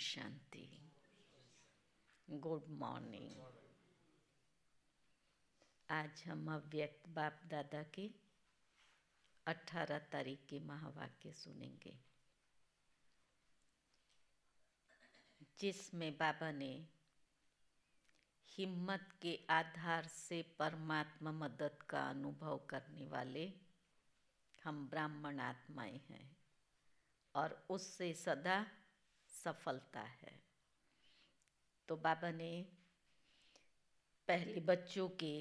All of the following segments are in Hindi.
शांति गुड मॉर्निंग आज हम अव्यक्त बाप दादा के 18 तारीख के महावाक्य सुनेंगे जिसमें बाबा ने हिम्मत के आधार से परमात्मा मदद का अनुभव करने वाले हम ब्राह्मण आत्माएं हैं और उससे सदा सफलता है तो बाबा ने पहले बच्चों के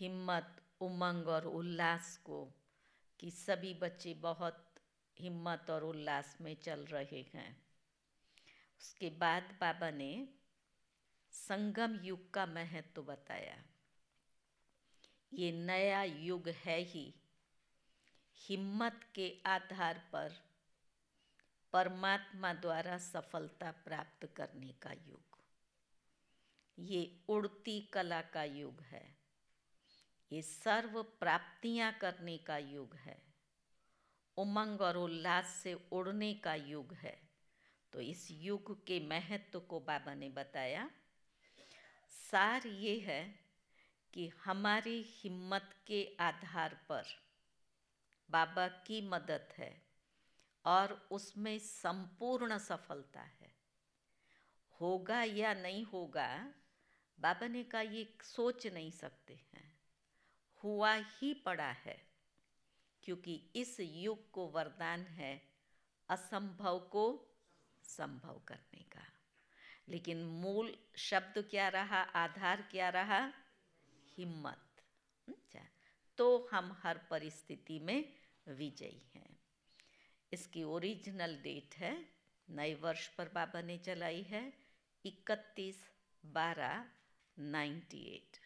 हिम्मत उमंग और उल्लास को कि सभी बच्चे बहुत हिम्मत और उल्लास में चल रहे हैं उसके बाद बाबा ने संगम युग का महत्व तो बताया ये नया युग है ही हिम्मत के आधार पर परमात्मा द्वारा सफलता प्राप्त करने का युग ये उड़ती कला का युग है ये सर्व प्राप्तियां करने का युग है उमंग और उल्लास से उड़ने का युग है तो इस युग के महत्व को बाबा ने बताया सार ये है कि हमारी हिम्मत के आधार पर बाबा की मदद है और उसमें संपूर्ण सफलता है होगा या नहीं होगा बाबा ने कहा ये सोच नहीं सकते हैं हुआ ही पड़ा है क्योंकि इस युग को वरदान है असंभव को संभव करने का लेकिन मूल शब्द क्या रहा आधार क्या रहा हिम्मत हम्म, अच्छा। तो हम हर परिस्थिति में विजयी हैं इसकी ओरिजिनल डेट है नए वर्ष पर बाबा ने चलाई है इकतीस बारह नाइन्टी एट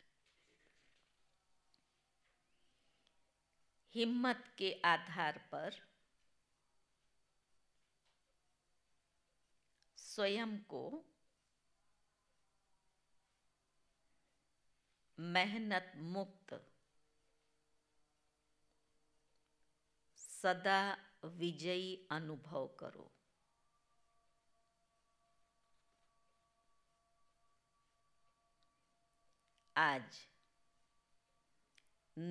हिम्मत के आधार पर स्वयं को मेहनत मुक्त सदा विजयी अनुभव करो आज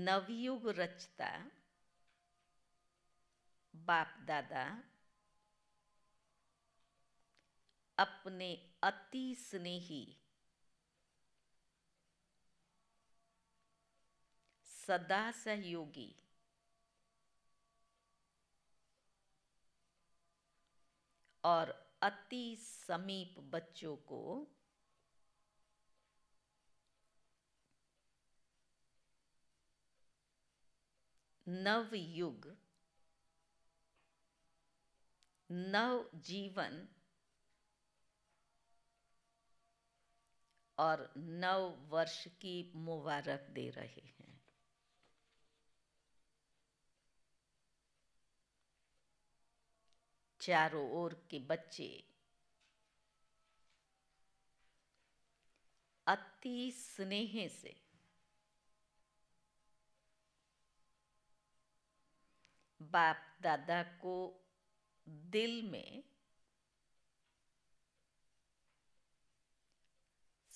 नवयुग रचता बाप दादा अपने अति स्नेही सदा सहयोगी और अति समीप बच्चों को नव युग नव जीवन और नव वर्ष की मुबारक दे रहे हैं चारों ओर के बच्चे अति स्नेह से बाप दादा को दिल में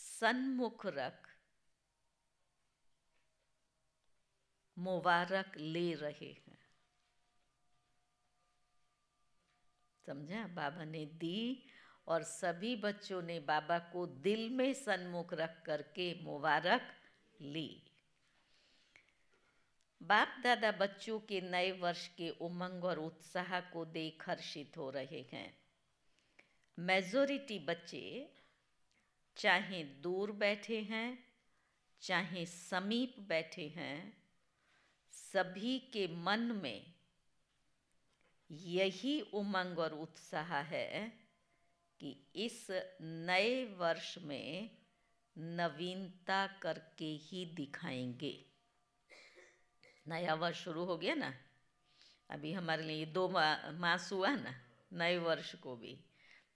सन्मुख रख मुबारक ले रहे हैं समझा बाबा ने दी और सभी बच्चों ने बाबा को दिल में सन्मुख रख करके मुबारक ली बाप दादा बच्चों के नए वर्ष के उमंग और उत्साह को देख हर्षित हो रहे हैं मेजोरिटी बच्चे चाहे दूर बैठे हैं चाहे समीप बैठे हैं सभी के मन में यही उमंग और उत्साह है कि इस नए वर्ष में नवीनता करके ही दिखाएंगे नया वर्ष शुरू हो गया ना अभी हमारे लिए दो मास हुआ ना नए वर्ष को भी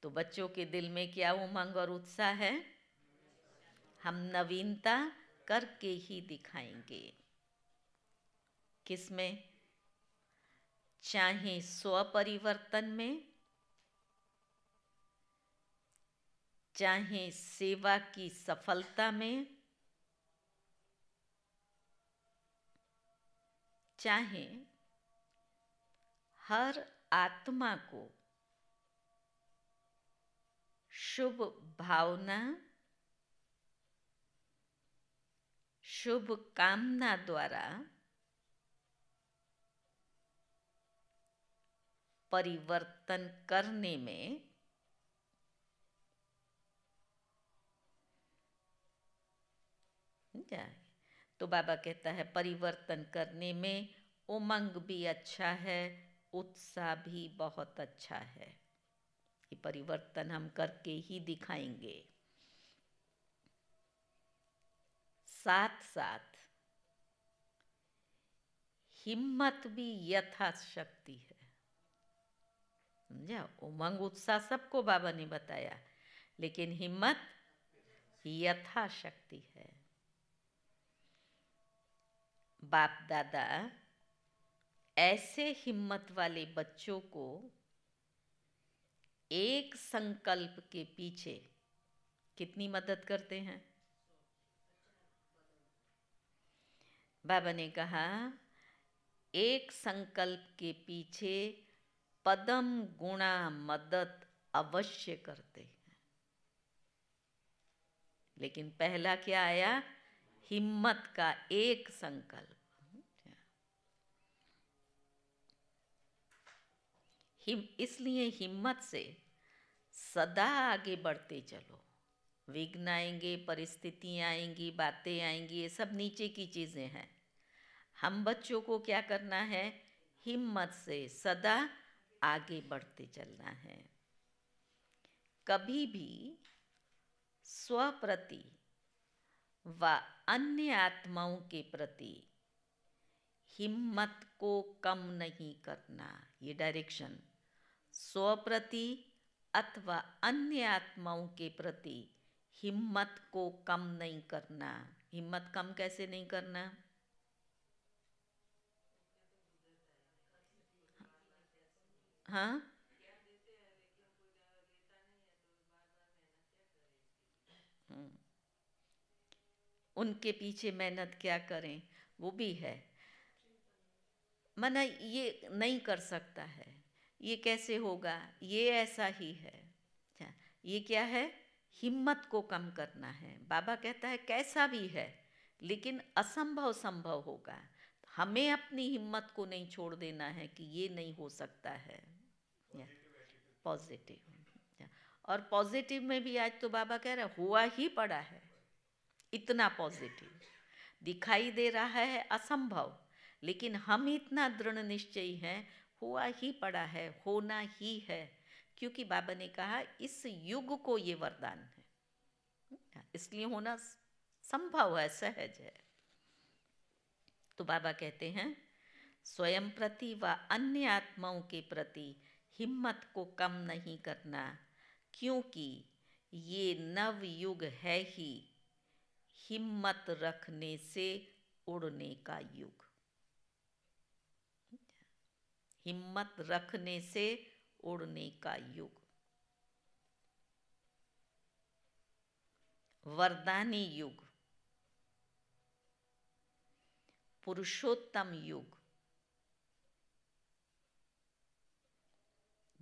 तो बच्चों के दिल में क्या उमंग और उत्साह है हम नवीनता करके ही दिखाएंगे किसमें चाहे स्वपरिवर्तन में चाहे सेवा की सफलता में चाहे हर आत्मा को शुभ भावना शुभ कामना द्वारा परिवर्तन करने में तो बाबा कहता है परिवर्तन करने में उमंग भी अच्छा है उत्साह भी बहुत अच्छा है ये परिवर्तन हम करके ही दिखाएंगे साथ साथ हिम्मत भी यथाशक्ति है समझा उमंग उत्साह सबको बाबा ने बताया लेकिन हिम्मत यथाशक्ति है बाप दादा ऐसे हिम्मत वाले बच्चों को एक संकल्प के पीछे कितनी मदद करते हैं बाबा ने कहा एक संकल्प के पीछे पदम गुणा मदद अवश्य करते हैं लेकिन पहला क्या आया हिम्मत का एक संकल्प हिम इसलिए हिम्मत से सदा आगे बढ़ते चलो विघ्न आएंगे परिस्थितियाँ आएंगी बातें आएंगी ये सब नीचे की चीज़ें हैं हम बच्चों को क्या करना है हिम्मत से सदा आगे बढ़ते चलना है कभी भी स्वप्रति व अन्य आत्माओं के प्रति हिम्मत को कम नहीं करना ये डायरेक्शन स्वप्रति अथवा अन्य आत्माओं के प्रति हिम्मत को कम नहीं करना हिम्मत कम कैसे नहीं करना हाँ हम्म। उनके पीछे मेहनत क्या करें वो भी है मना ये नहीं कर सकता है ये कैसे होगा ये ऐसा ही है अच्छा ये क्या है हिम्मत को कम करना है बाबा कहता है कैसा भी है लेकिन असंभव संभव होगा हमें अपनी हिम्मत को नहीं छोड़ देना है कि ये नहीं हो सकता है पॉजिटिव और पॉजिटिव में भी आज तो बाबा कह रहे हुआ ही पड़ा है इतना पॉजिटिव दिखाई दे रहा है असंभव लेकिन हम इतना दृढ़ निश्चय हैं हुआ ही पड़ा है होना ही है क्योंकि बाबा ने कहा इस युग को ये वरदान है इसलिए होना संभव है सहज है तो बाबा कहते हैं स्वयं प्रति व अन्य आत्माओं के प्रति हिम्मत को कम नहीं करना क्योंकि ये नव युग है ही हिम्मत रखने से उड़ने का युग हिम्मत रखने से उड़ने का युग वरदानी युग पुरुषोत्तम युग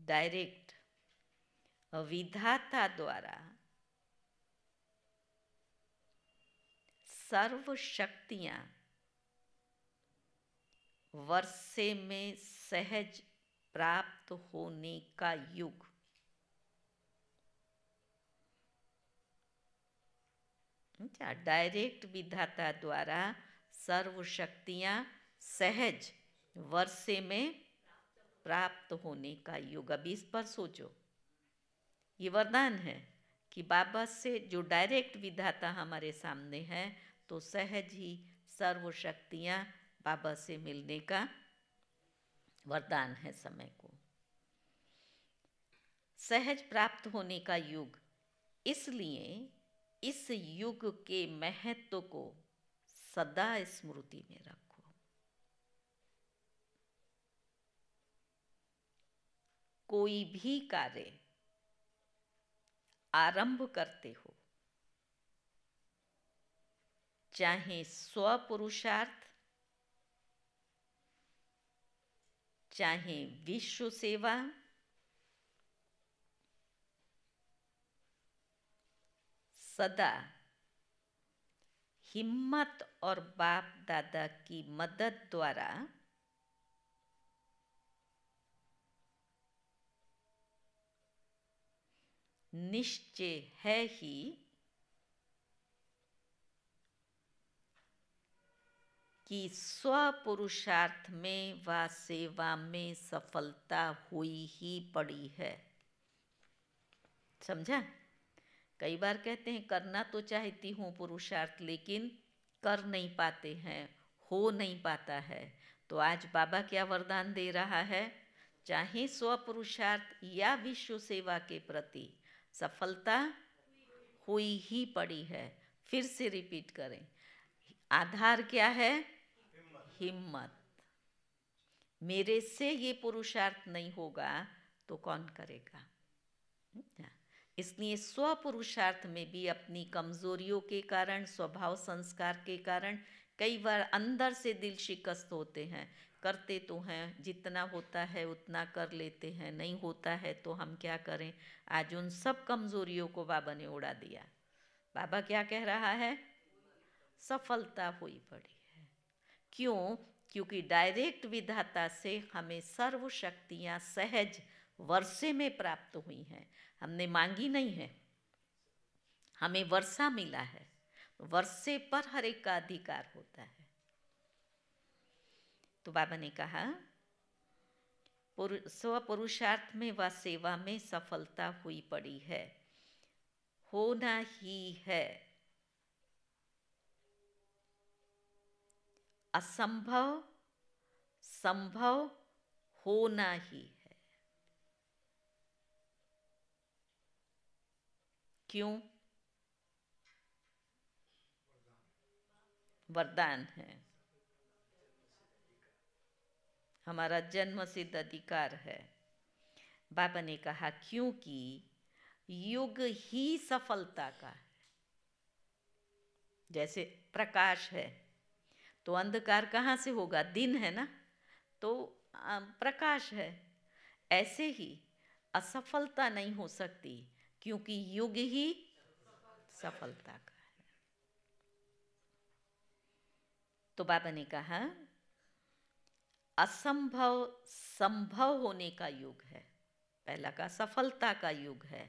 डायरेक्ट विधाता द्वारा सर्व शक्तियां वर्षे में सहज प्राप्त होने का युग अच्छा, डायरेक्ट विधाता द्वारा सर्व शक्तियां सहज वर्षे में प्राप्त होने का युग अभी इस पर सोचो ये वरदान है कि बाबा से जो डायरेक्ट विधाता हमारे सामने है तो सहज ही सर्व शक्तियाँ बाबा से मिलने का वरदान है समय को सहज प्राप्त होने का युग इसलिए इस युग के महत्व को सदा स्मृति में रखो कोई भी कार्य आरंभ करते हो चाहे स्वपुरुषार्थ चाहे विश्व सेवा सदा हिम्मत और बाप दादा की मदद द्वारा निश्चय है ही कि स्वपुरुषार्थ में व सेवा में सफलता हुई ही पड़ी है समझा कई बार कहते हैं करना तो चाहती हूँ पुरुषार्थ लेकिन कर नहीं पाते हैं हो नहीं पाता है तो आज बाबा क्या वरदान दे रहा है चाहे स्वपुरुषार्थ या विश्व सेवा के प्रति सफलता हुई ही पड़ी है फिर से रिपीट करें आधार क्या है हिम्मत मेरे से ये पुरुषार्थ नहीं होगा तो कौन करेगा इसलिए स्वपुरुषार्थ में भी अपनी कमजोरियों के कारण स्वभाव संस्कार के कारण कई बार अंदर से दिल शिकस्त होते हैं करते तो हैं जितना होता है उतना कर लेते हैं नहीं होता है तो हम क्या करें आज उन सब कमज़ोरियों को बाबा ने उड़ा दिया बाबा क्या कह रहा है सफलता हुई पड़ी है क्यों क्योंकि डायरेक्ट विधाता से हमें सर्व शक्तियां सहज वर्षे में प्राप्त हुई हैं हमने मांगी नहीं है हमें वर्षा मिला है वर्षे पर हर एक का अधिकार होता है तो बाबा ने कहा स्व पुरुषार्थ में व सेवा में सफलता हुई पड़ी है होना ही है असंभव संभव होना ही है क्यों वरदान है हमारा जन्म सिद्ध अधिकार है बाबा ने कहा क्योंकि युग ही सफलता का है जैसे प्रकाश है तो अंधकार कहाँ से होगा दिन है ना तो प्रकाश है ऐसे ही असफलता नहीं हो सकती क्योंकि युग ही सफलता का तो बाबा ने कहा असंभव संभव होने का युग है पहला कहा सफलता का युग है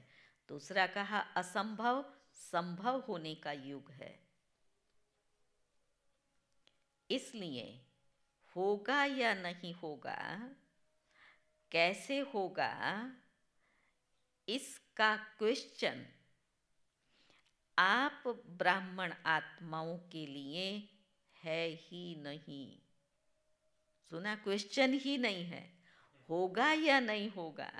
दूसरा कहा असंभव संभव होने का युग है इसलिए होगा या नहीं होगा कैसे होगा इसका क्वेश्चन आप ब्राह्मण आत्माओं के लिए है ही नहीं सुना क्वेश्चन ही नहीं है होगा या नहीं होगा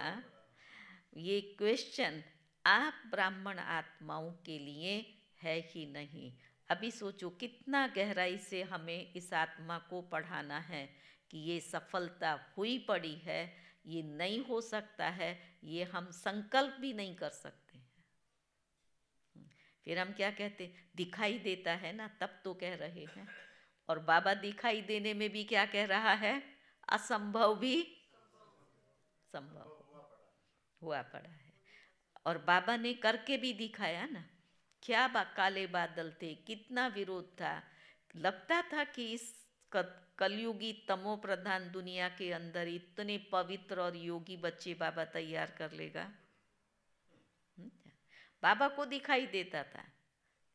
ये क्वेश्चन आप ब्राह्मण आत्माओं के लिए है ही नहीं अभी सोचो कितना गहराई से हमें इस आत्मा को पढ़ाना है कि ये सफलता हुई पड़ी है ये नहीं हो सकता है ये हम संकल्प भी नहीं कर सकते फिर हम क्या कहते दिखाई देता है ना तब तो कह रहे हैं और बाबा दिखाई देने में भी क्या कह रहा है असंभव भी संभव हुआ पड़ा है और बाबा ने करके भी दिखाया ना क्या बा, काले बादल थे कितना विरोध था लगता था कि इस कलयुगी तमो प्रधान दुनिया के अंदर इतने पवित्र और योगी बच्चे बाबा तैयार कर लेगा हम्म, बाबा को दिखाई देता था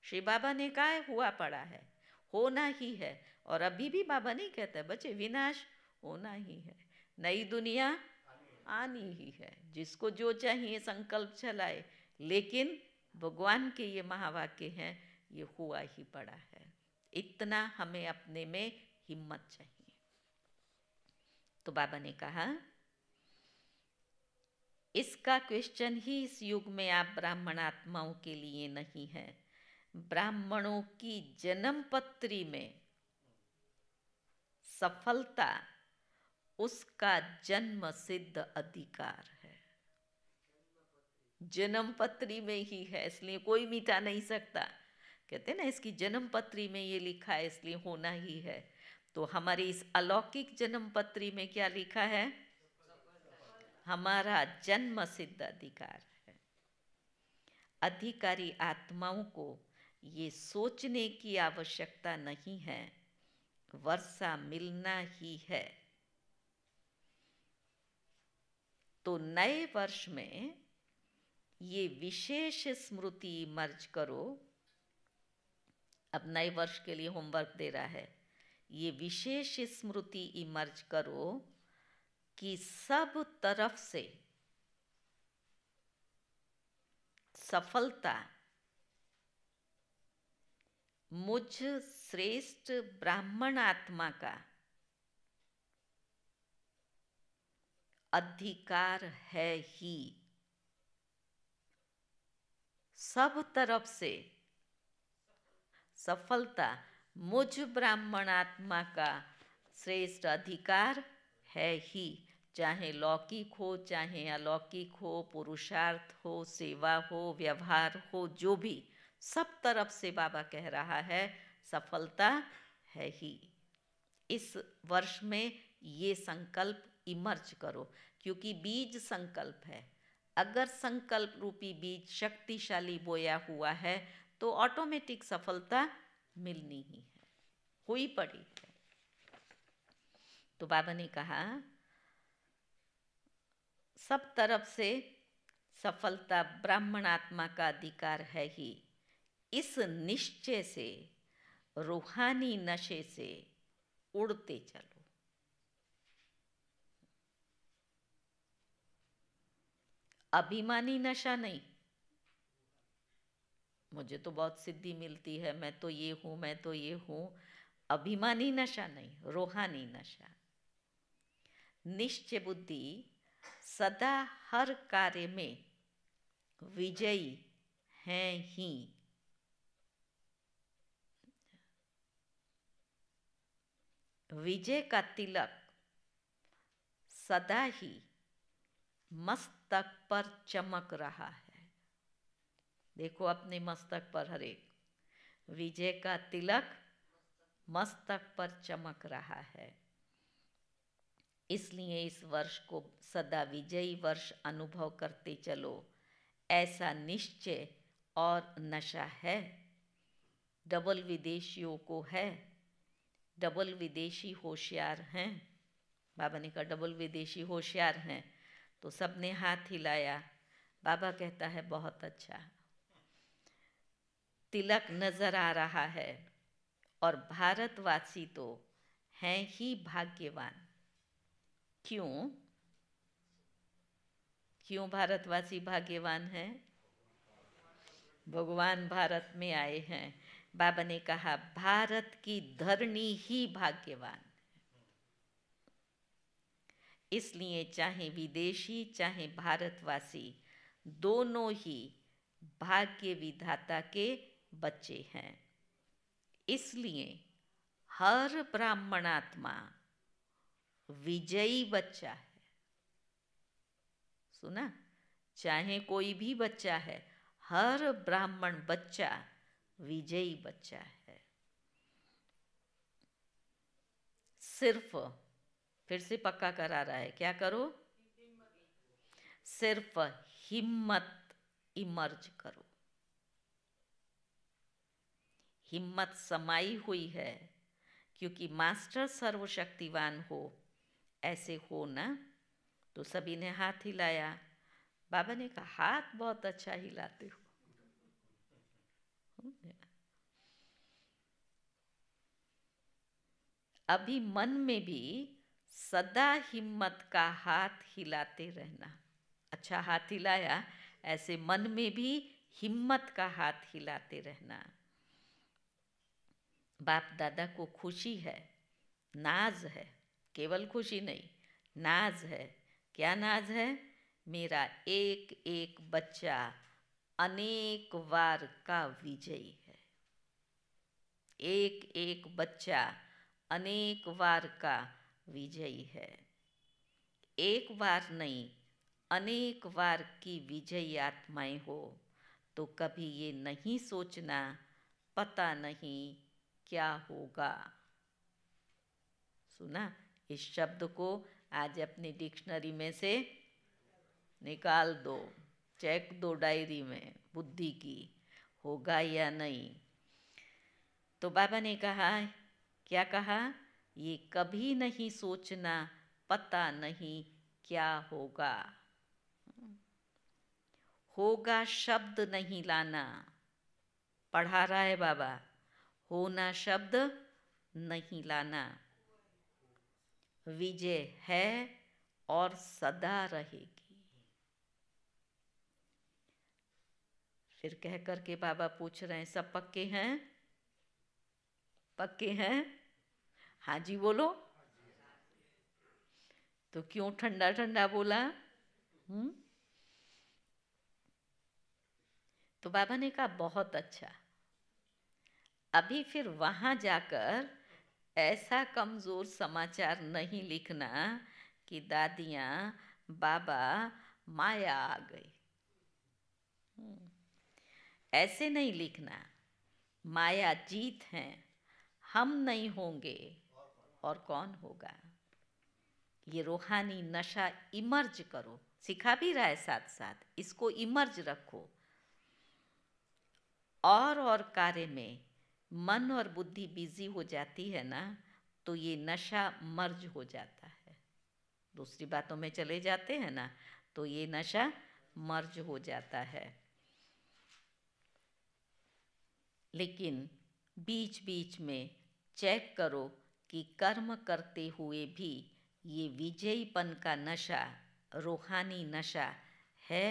श्री बाबा ने कहा हुआ पड़ा है होना ही है और अभी भी बाबा नहीं कहता बच्चे विनाश होना ही है नई दुनिया आनी ही है जिसको जो चाहिए संकल्प चलाए लेकिन भगवान के ये महावाक्य हैं ये हुआ ही पड़ा है इतना हमें अपने में हिम्मत चाहिए तो बाबा ने कहा इसका क्वेश्चन ही इस युग में आप ब्राह्मण आत्माओं के लिए नहीं है ब्राह्मणों की जन्म पत्री में सफलता उसका जन्म सिद्ध अधिकार है जन्मपत्री में ही है इसलिए कोई मिटा नहीं सकता कहते ना इसकी जन्म पत्री में ये लिखा है इसलिए होना ही है तो हमारी इस अलौकिक जन्म पत्री में क्या लिखा है हमारा जन्म सिद्ध अधिकार है अधिकारी आत्माओं को ये सोचने की आवश्यकता नहीं है वर्षा मिलना ही है तो नए वर्ष में ये विशेष स्मृति मर्ज करो अब नए वर्ष के लिए होमवर्क दे रहा है ये विशेष स्मृति इमर्ज करो कि सब तरफ से सफलता मुझ श्रेष्ठ ब्राह्मण आत्मा का अधिकार है ही सब तरफ से सफलता मुझ ब्राह्मण आत्मा का श्रेष्ठ अधिकार है ही चाहे लौकिक हो चाहे अलौकिक हो पुरुषार्थ हो सेवा हो व्यवहार हो जो भी सब तरफ से बाबा कह रहा है सफलता है ही इस वर्ष में ये संकल्प इमर्ज करो क्योंकि बीज संकल्प है अगर संकल्प रूपी बीज शक्तिशाली बोया हुआ है तो ऑटोमेटिक सफलता मिलनी ही है हुई पड़ी है तो बाबा ने कहा सब तरफ से सफलता ब्राह्मण आत्मा का अधिकार है ही इस निश्चय से रूहानी नशे से उड़ते चलो अभिमानी नशा नहीं मुझे तो बहुत सिद्धि मिलती है मैं तो ये हूं मैं तो ये हूं अभिमानी नशा नहीं रूहानी नशा निश्चय बुद्धि सदा हर कार्य में विजयी हैं ही विजय का तिलक सदा ही मस्तक पर चमक रहा है देखो अपने मस्तक पर हरेक विजय का तिलक मस्तक पर चमक रहा है इसलिए इस वर्ष को सदा विजयी वर्ष अनुभव करते चलो ऐसा निश्चय और नशा है डबल विदेशियों को है डबल विदेशी होशियार हैं बाबा ने कहा डबल विदेशी होशियार हैं तो सब ने हाथ हिलाया बाबा कहता है बहुत अच्छा तिलक नज़र आ रहा है और भारतवासी तो हैं ही भाग्यवान क्यों क्यों भारतवासी भाग्यवान हैं भगवान भारत में आए हैं बाबा ने कहा भारत की धरनी ही भाग्यवान है इसलिए चाहे विदेशी चाहे भारतवासी दोनों ही भाग्य विधाता के बच्चे हैं इसलिए हर ब्राह्मणात्मा विजयी बच्चा है सुना चाहे कोई भी बच्चा है हर ब्राह्मण बच्चा विजयी बच्चा है सिर्फ फिर से पक्का करा रहा है क्या करो सिर्फ हिम्मत इमर्ज करो हिम्मत समाई हुई है क्योंकि मास्टर सर्वशक्तिवान हो ऐसे हो ना तो सभी ने हाथ हिलाया बाबा ने कहा हाथ बहुत अच्छा हिलाते हो अभी मन में भी सदा हिम्मत का हाथ हिलाते रहना अच्छा हाथ हिलाया ऐसे मन में भी हिम्मत का हाथ हिलाते रहना बाप दादा को खुशी है नाज है केवल खुशी नहीं नाज है क्या नाज है मेरा एक एक बच्चा अनेक वार का विजयी है एक एक बच्चा अनेक बार का विजयी है एक बार नहीं अनेक बार की विजयी आत्माएं हो तो कभी ये नहीं सोचना पता नहीं क्या होगा सुना इस शब्द को आज अपनी डिक्शनरी में से निकाल दो चेक दो डायरी में बुद्धि की होगा या नहीं तो बाबा ने कहा क्या कहा ये कभी नहीं सोचना पता नहीं क्या होगा होगा शब्द नहीं लाना पढ़ा रहा है बाबा होना शब्द नहीं लाना विजय है और सदा रहेगी फिर कह करके बाबा पूछ रहे हैं सब पक्के हैं पक्के हैं हाँ जी बोलो तो क्यों ठंडा ठंडा बोला हम्म तो बाबा ने कहा बहुत अच्छा अभी फिर वहां जाकर ऐसा कमजोर समाचार नहीं लिखना कि दादिया बाबा माया आ गई हम्म। ऐसे नहीं लिखना माया जीत हैं हम नहीं होंगे और कौन होगा ये रूहानी नशा इमर्ज करो सिखा भी रहा है साथ साथ इसको इमर्ज रखो और और कार्य में मन और बुद्धि बिजी हो जाती है ना तो ये नशा मर्ज हो जाता है दूसरी बातों में चले जाते हैं ना तो ये नशा मर्ज हो जाता है लेकिन बीच बीच में चेक करो कि कर्म करते हुए भी ये विजयीपन का नशा रूहानी नशा है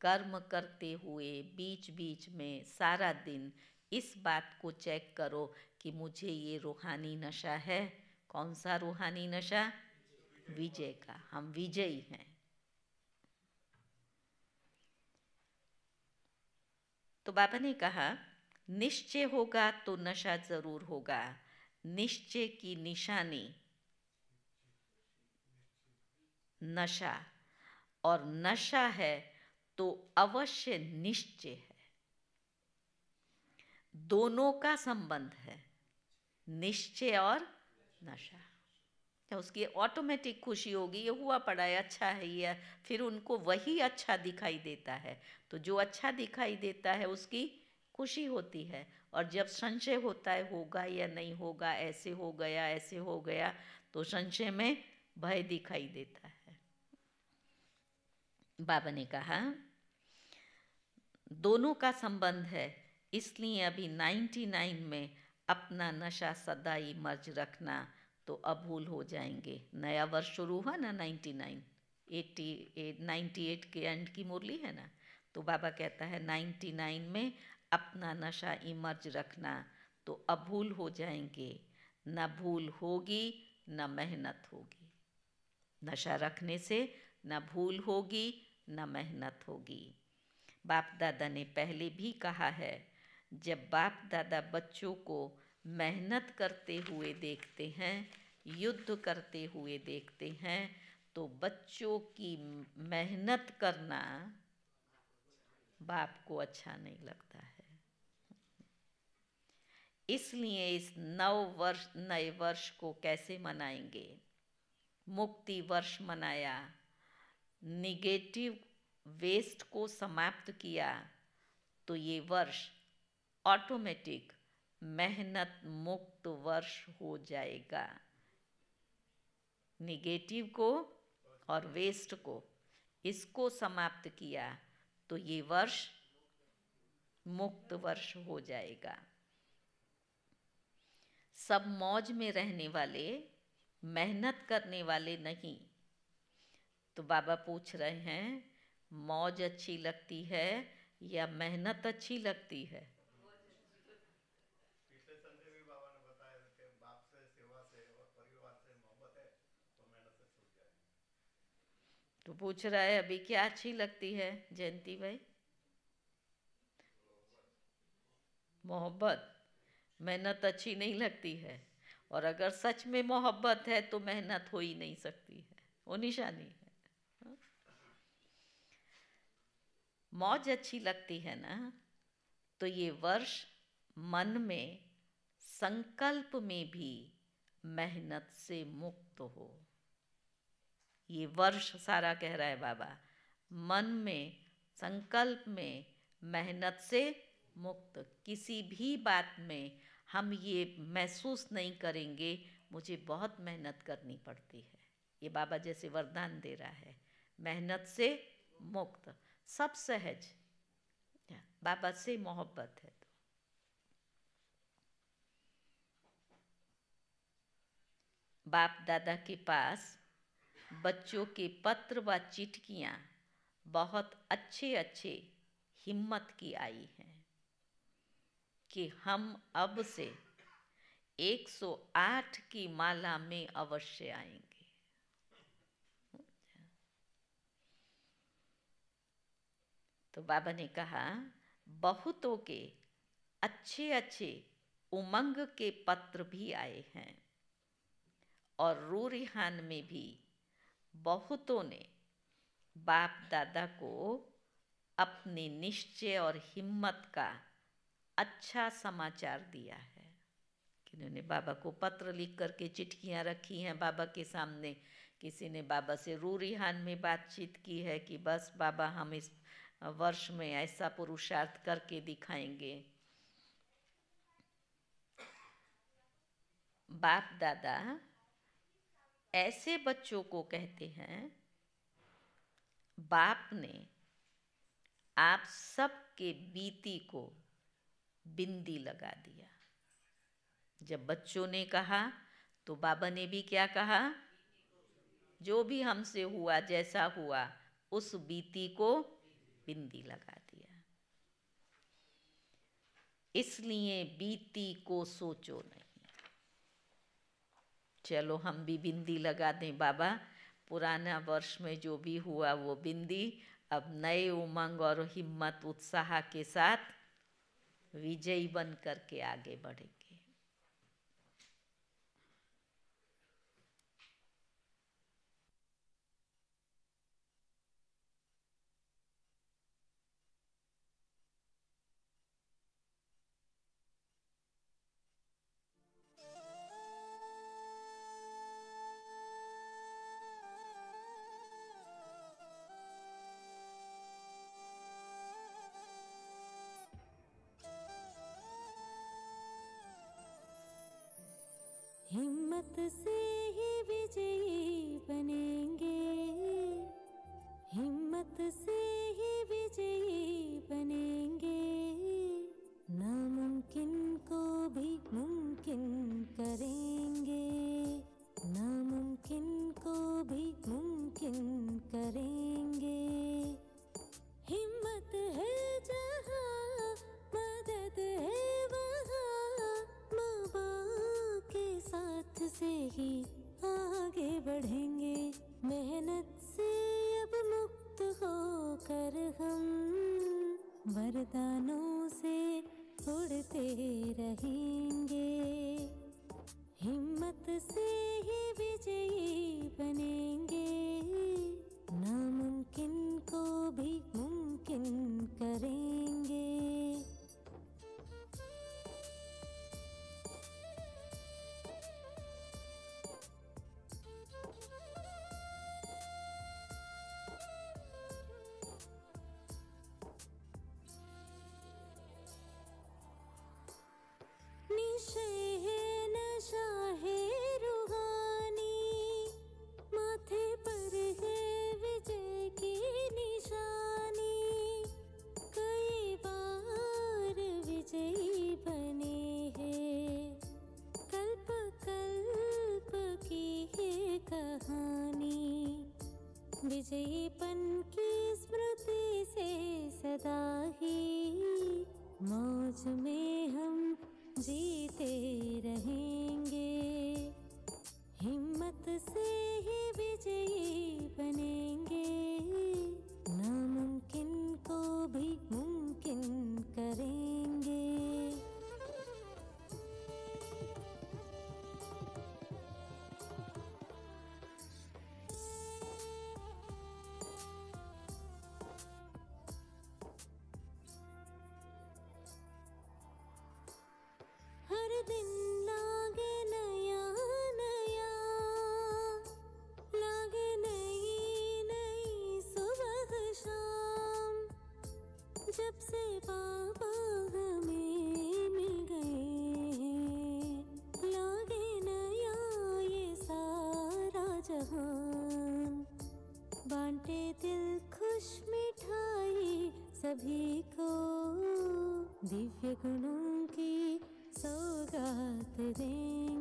कर्म करते हुए बीच बीच में सारा दिन इस बात को चेक करो कि मुझे ये रूहानी नशा है कौन सा रूहानी नशा विजय का हम विजयी हैं तो बाबा ने कहा निश्चय होगा तो नशा जरूर होगा निश्चय की निशानी नशा और नशा है तो अवश्य निश्चय है दोनों का संबंध है निश्चय और नशा तो उसकी ऑटोमेटिक खुशी होगी ये हुआ पड़ा है अच्छा है ये फिर उनको वही अच्छा दिखाई देता है तो जो अच्छा दिखाई देता है उसकी खुशी होती है और जब संशय होता है होगा या नहीं होगा ऐसे हो गया ऐसे हो गया तो संशय में भय दिखाई देता है बाबा ने कहा दोनों का संबंध है इसलिए अभी 99 में अपना नशा सदाई मर्ज रखना तो अभूल हो जाएंगे नया वर्ष शुरू हुआ ना 99 एट्टी एट एट के एंड की मुरली है ना तो बाबा कहता है 99 में अपना नशा इमर्ज रखना तो अभूल हो जाएंगे न भूल होगी न मेहनत होगी नशा रखने से न भूल होगी न मेहनत होगी बाप दादा ने पहले भी कहा है जब बाप दादा बच्चों को मेहनत करते हुए देखते हैं युद्ध करते हुए देखते हैं तो बच्चों की मेहनत करना बाप को अच्छा नहीं लगता है इसलिए इस नव वर्ष नए वर्ष को कैसे मनाएंगे मुक्ति वर्ष मनाया निगेटिव वेस्ट को समाप्त किया तो ये वर्ष ऑटोमेटिक मेहनत मुक्त वर्ष हो जाएगा निगेटिव को और वेस्ट को इसको समाप्त किया तो ये वर्ष मुक्त वर्ष हो जाएगा सब मौज में रहने वाले मेहनत करने वाले नहीं तो बाबा पूछ रहे हैं मौज अच्छी लगती है या मेहनत अच्छी लगती है तो, तो पूछ रहा है अभी क्या अच्छी लगती है जयंती भाई मोहब्बत मेहनत अच्छी नहीं लगती है और अगर सच में मोहब्बत है तो मेहनत हो ही नहीं सकती है वो निशानी है हाँ। मौज अच्छी लगती है ना तो ये वर्ष मन में संकल्प में भी मेहनत से मुक्त हो ये वर्ष सारा कह रहा है बाबा मन में संकल्प में मेहनत से मुक्त किसी भी बात में हम ये महसूस नहीं करेंगे मुझे बहुत मेहनत करनी पड़ती है ये बाबा जैसे वरदान दे रहा है मेहनत से मुक्त सब सहज बाबा से मोहब्बत है तो बाप दादा के पास बच्चों के पत्र व चिटकियाँ बहुत अच्छे अच्छे हिम्मत की आई हैं कि हम अब से 108 की माला में अवश्य आएंगे तो बाबा ने कहा बहुतों के अच्छे अच्छे उमंग के पत्र भी आए हैं और रूरिहान में भी बहुतों ने बाप दादा को अपनी निश्चय और हिम्मत का अच्छा समाचार दिया है कि बाबा को पत्र लिख करके चिटकियाँ रखी हैं बाबा के सामने किसी ने बाबा से रू रिहान में बातचीत की है कि बस बाबा हम इस वर्ष में ऐसा पुरुषार्थ करके दिखाएंगे बाप दादा ऐसे बच्चों को कहते हैं बाप ने आप सबके बीती को बिंदी लगा दिया जब बच्चों ने कहा तो बाबा ने भी क्या कहा जो भी हमसे हुआ जैसा हुआ उस बीती को बिंदी लगा दिया इसलिए बीती को सोचो नहीं चलो हम भी बिंदी लगा दें बाबा पुराना वर्ष में जो भी हुआ वो बिंदी अब नए उमंग और हिम्मत उत्साह के साथ विजयी बन करके आगे बढ़ेंगे नशा है रूहानी माथे पर है विजय की निशानी कई बार विजयी कल्प कल्प की है कहानी विजयीपन की स्मृति से सदा ही मौज में जीते रहे सभी को दिव्य गुणों की सौगात दें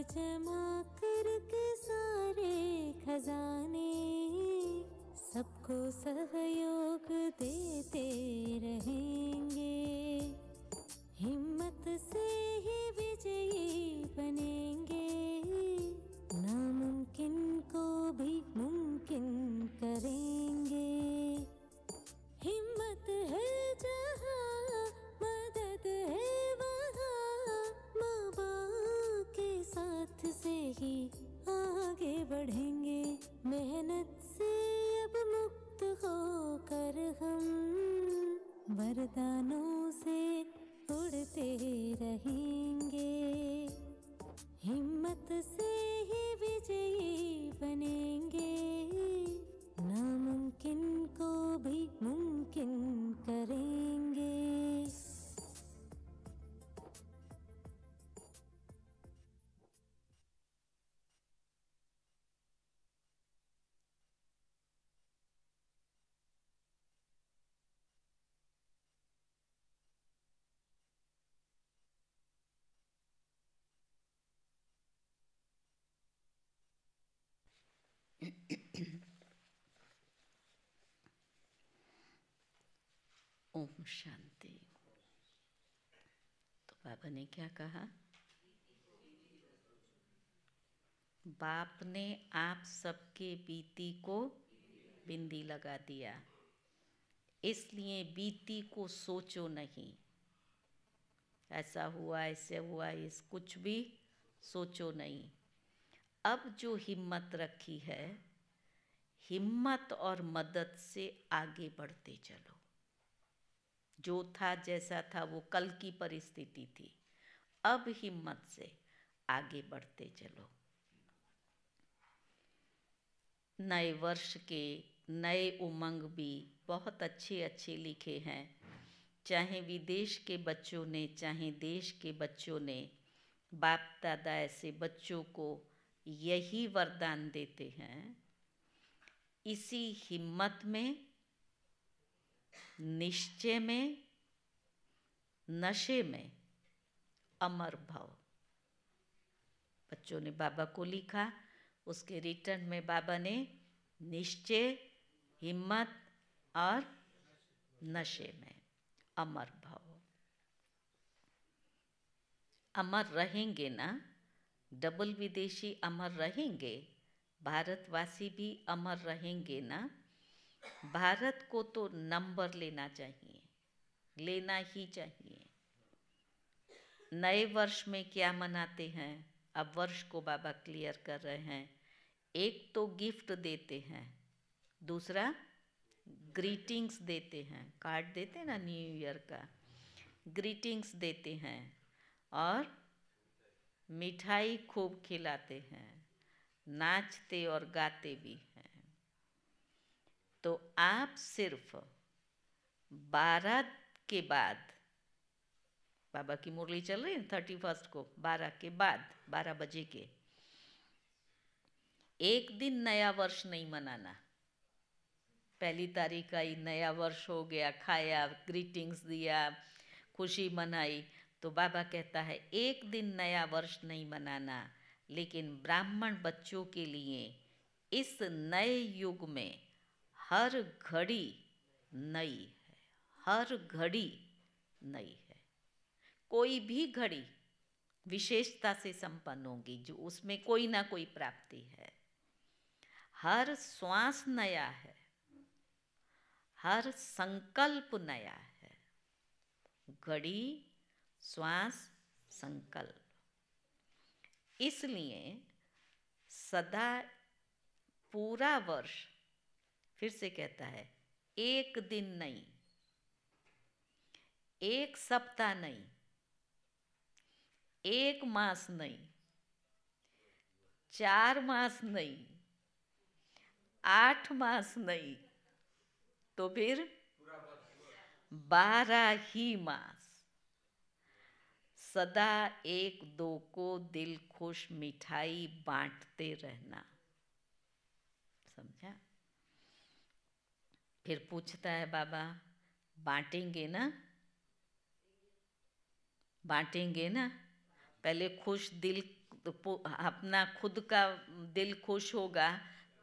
जमा करके सारे खजाने सबको सहय ओम शांति तो बाबा ने क्या कहा बाप ने आप सबके बीती को बिंदी लगा दिया इसलिए बीती को सोचो नहीं ऐसा हुआ ऐसे हुआ इस कुछ भी सोचो नहीं अब जो हिम्मत रखी है हिम्मत और मदद से आगे बढ़ते चलो जो था जैसा था वो कल की परिस्थिति थी अब हिम्मत से आगे बढ़ते चलो नए वर्ष के नए उमंग भी बहुत अच्छे अच्छे लिखे हैं चाहे विदेश के बच्चों ने चाहे देश के बच्चों ने बाप दादा ऐसे बच्चों को यही वरदान देते हैं इसी हिम्मत में निश्चय में नशे में अमर भाव बच्चों ने बाबा को लिखा उसके रिटर्न में बाबा ने निश्चय हिम्मत और नशे में अमर भाव अमर रहेंगे ना डबल विदेशी अमर रहेंगे भारतवासी भी अमर रहेंगे ना भारत को तो नंबर लेना चाहिए लेना ही चाहिए नए वर्ष में क्या मनाते हैं अब वर्ष को बाबा क्लियर कर रहे हैं एक तो गिफ्ट देते हैं दूसरा ग्रीटिंग्स देते हैं कार्ड देते हैं ना न्यू ईयर का ग्रीटिंग्स देते हैं और मिठाई खूब खिलाते हैं नाचते और गाते भी हैं तो आप सिर्फ बारह के बाद बाबा की मुरली चल रही है थर्टी फर्स्ट को बारह के बाद बारह बजे के एक दिन नया वर्ष नहीं मनाना पहली तारीख आई नया वर्ष हो गया खाया ग्रीटिंग्स दिया खुशी मनाई तो बाबा कहता है एक दिन नया वर्ष नहीं मनाना लेकिन ब्राह्मण बच्चों के लिए इस नए युग में हर घड़ी नई है हर घड़ी नई है कोई भी घड़ी विशेषता से संपन्न होगी जो उसमें कोई ना कोई प्राप्ति है हर श्वास नया है हर संकल्प नया है घड़ी श्वास संकल्प इसलिए सदा पूरा वर्ष फिर से कहता है एक दिन नहीं एक सप्ताह नहीं एक मास नहीं चार मास नहीं आठ मास नहीं तो फिर बारह ही मास सदा एक दो को दिल खुश मिठाई बांटते रहना समझा फिर पूछता है बाबा बांटेंगे ना बांटेंगे ना पहले खुश दिल अपना खुद का दिल खुश होगा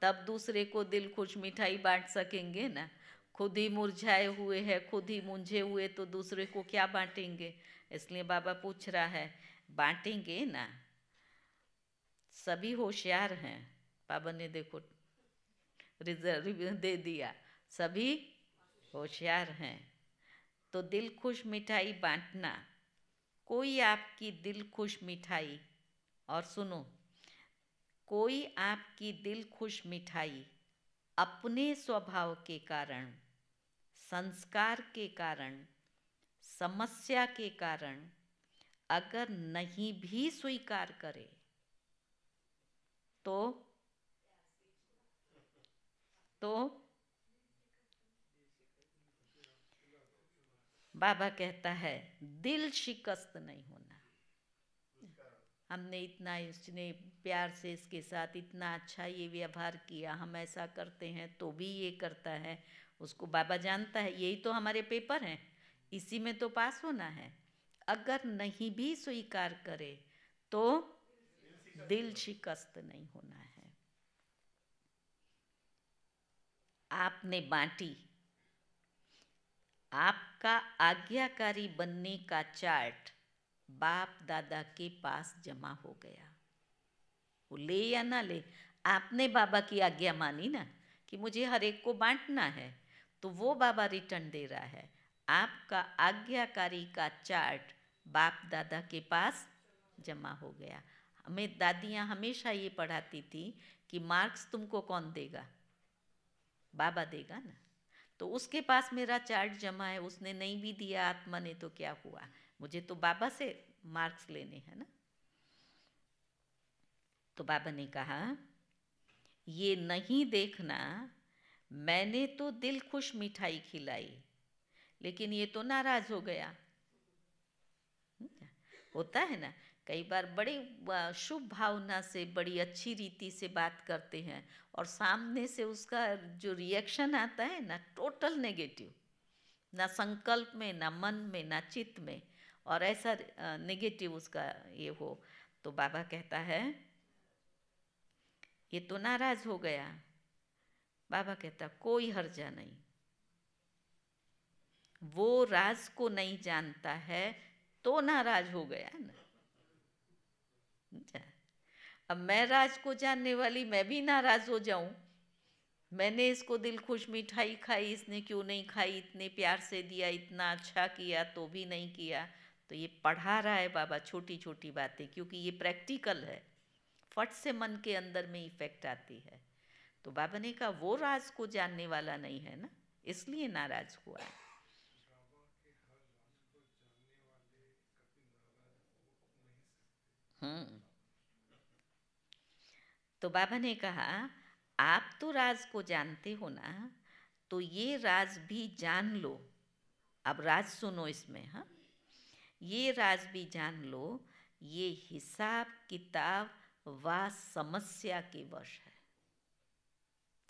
तब दूसरे को दिल खुश मिठाई बांट सकेंगे ना खुद ही मुरझाए हुए है खुद ही मुंझे हुए तो दूसरे को क्या बांटेंगे इसलिए बाबा पूछ रहा है बांटेंगे ना सभी होशियार हैं बाबा ने देखो रिजर्व दे दिया सभी होशियार हैं तो दिल खुश मिठाई बांटना कोई आपकी दिल खुश मिठाई और सुनो कोई आपकी दिल खुश मिठाई अपने स्वभाव के कारण संस्कार के कारण समस्या के कारण अगर नहीं भी स्वीकार करे तो तो बाबा कहता है दिल शिकस्त नहीं होना हमने इतना इसने प्यार से इसके साथ इतना अच्छा ये व्यवहार किया हम ऐसा करते हैं तो भी ये करता है उसको बाबा जानता है यही तो हमारे पेपर हैं इसी में तो पास होना है अगर नहीं भी स्वीकार करे तो दिल शिकस्त नहीं होना है आपने बांटी आपका आज्ञाकारी बनने का चार्ट बाप दादा के पास जमा हो गया वो ले या ना ले आपने बाबा की आज्ञा मानी ना कि मुझे हर एक को बांटना है तो वो बाबा रिटर्न दे रहा है आपका आज्ञाकारी का चार्ट बाप दादा के पास जमा हो गया हमें दादियाँ हमेशा ये पढ़ाती थी कि मार्क्स तुमको कौन देगा बाबा देगा ना तो उसके पास मेरा चार्ट जमा है उसने नहीं भी दिया आत्मा ने तो क्या हुआ मुझे तो बाबा से मार्क्स लेने हैं ना तो बाबा ने कहा ये नहीं देखना मैंने तो दिल खुश मिठाई खिलाई लेकिन ये तो नाराज हो गया होता है ना कई बार बड़ी शुभ भावना से बड़ी अच्छी रीति से बात करते हैं और सामने से उसका जो रिएक्शन आता है ना टोटल नेगेटिव ना संकल्प में ना मन में ना चित्त में और ऐसा नेगेटिव उसका ये हो तो बाबा कहता है ये तो नाराज हो गया बाबा कहता कोई हर्जा नहीं वो राज को नहीं जानता है तो नाराज हो गया ना अब मैं राज को जानने वाली मैं भी नाराज हो जाऊं मैंने इसको दिल खुश मिठाई खाई इसने क्यों नहीं खाई इतने प्यार से दिया इतना अच्छा किया तो भी नहीं किया तो ये पढ़ा रहा है बाबा छोटी छोटी बातें क्योंकि ये प्रैक्टिकल है फट से मन के अंदर में इफेक्ट आती है तो बाबा ने कहा वो राज को जानने वाला नहीं है ना इसलिए नाराज हुआ है हम्म। तो बाबा ने कहा आप तो राज को जानते हो ना तो ये राज भी जान लो अब राज सुनो इसमें हाँ ये राज भी जान लो ये हिसाब किताब व समस्या के वश है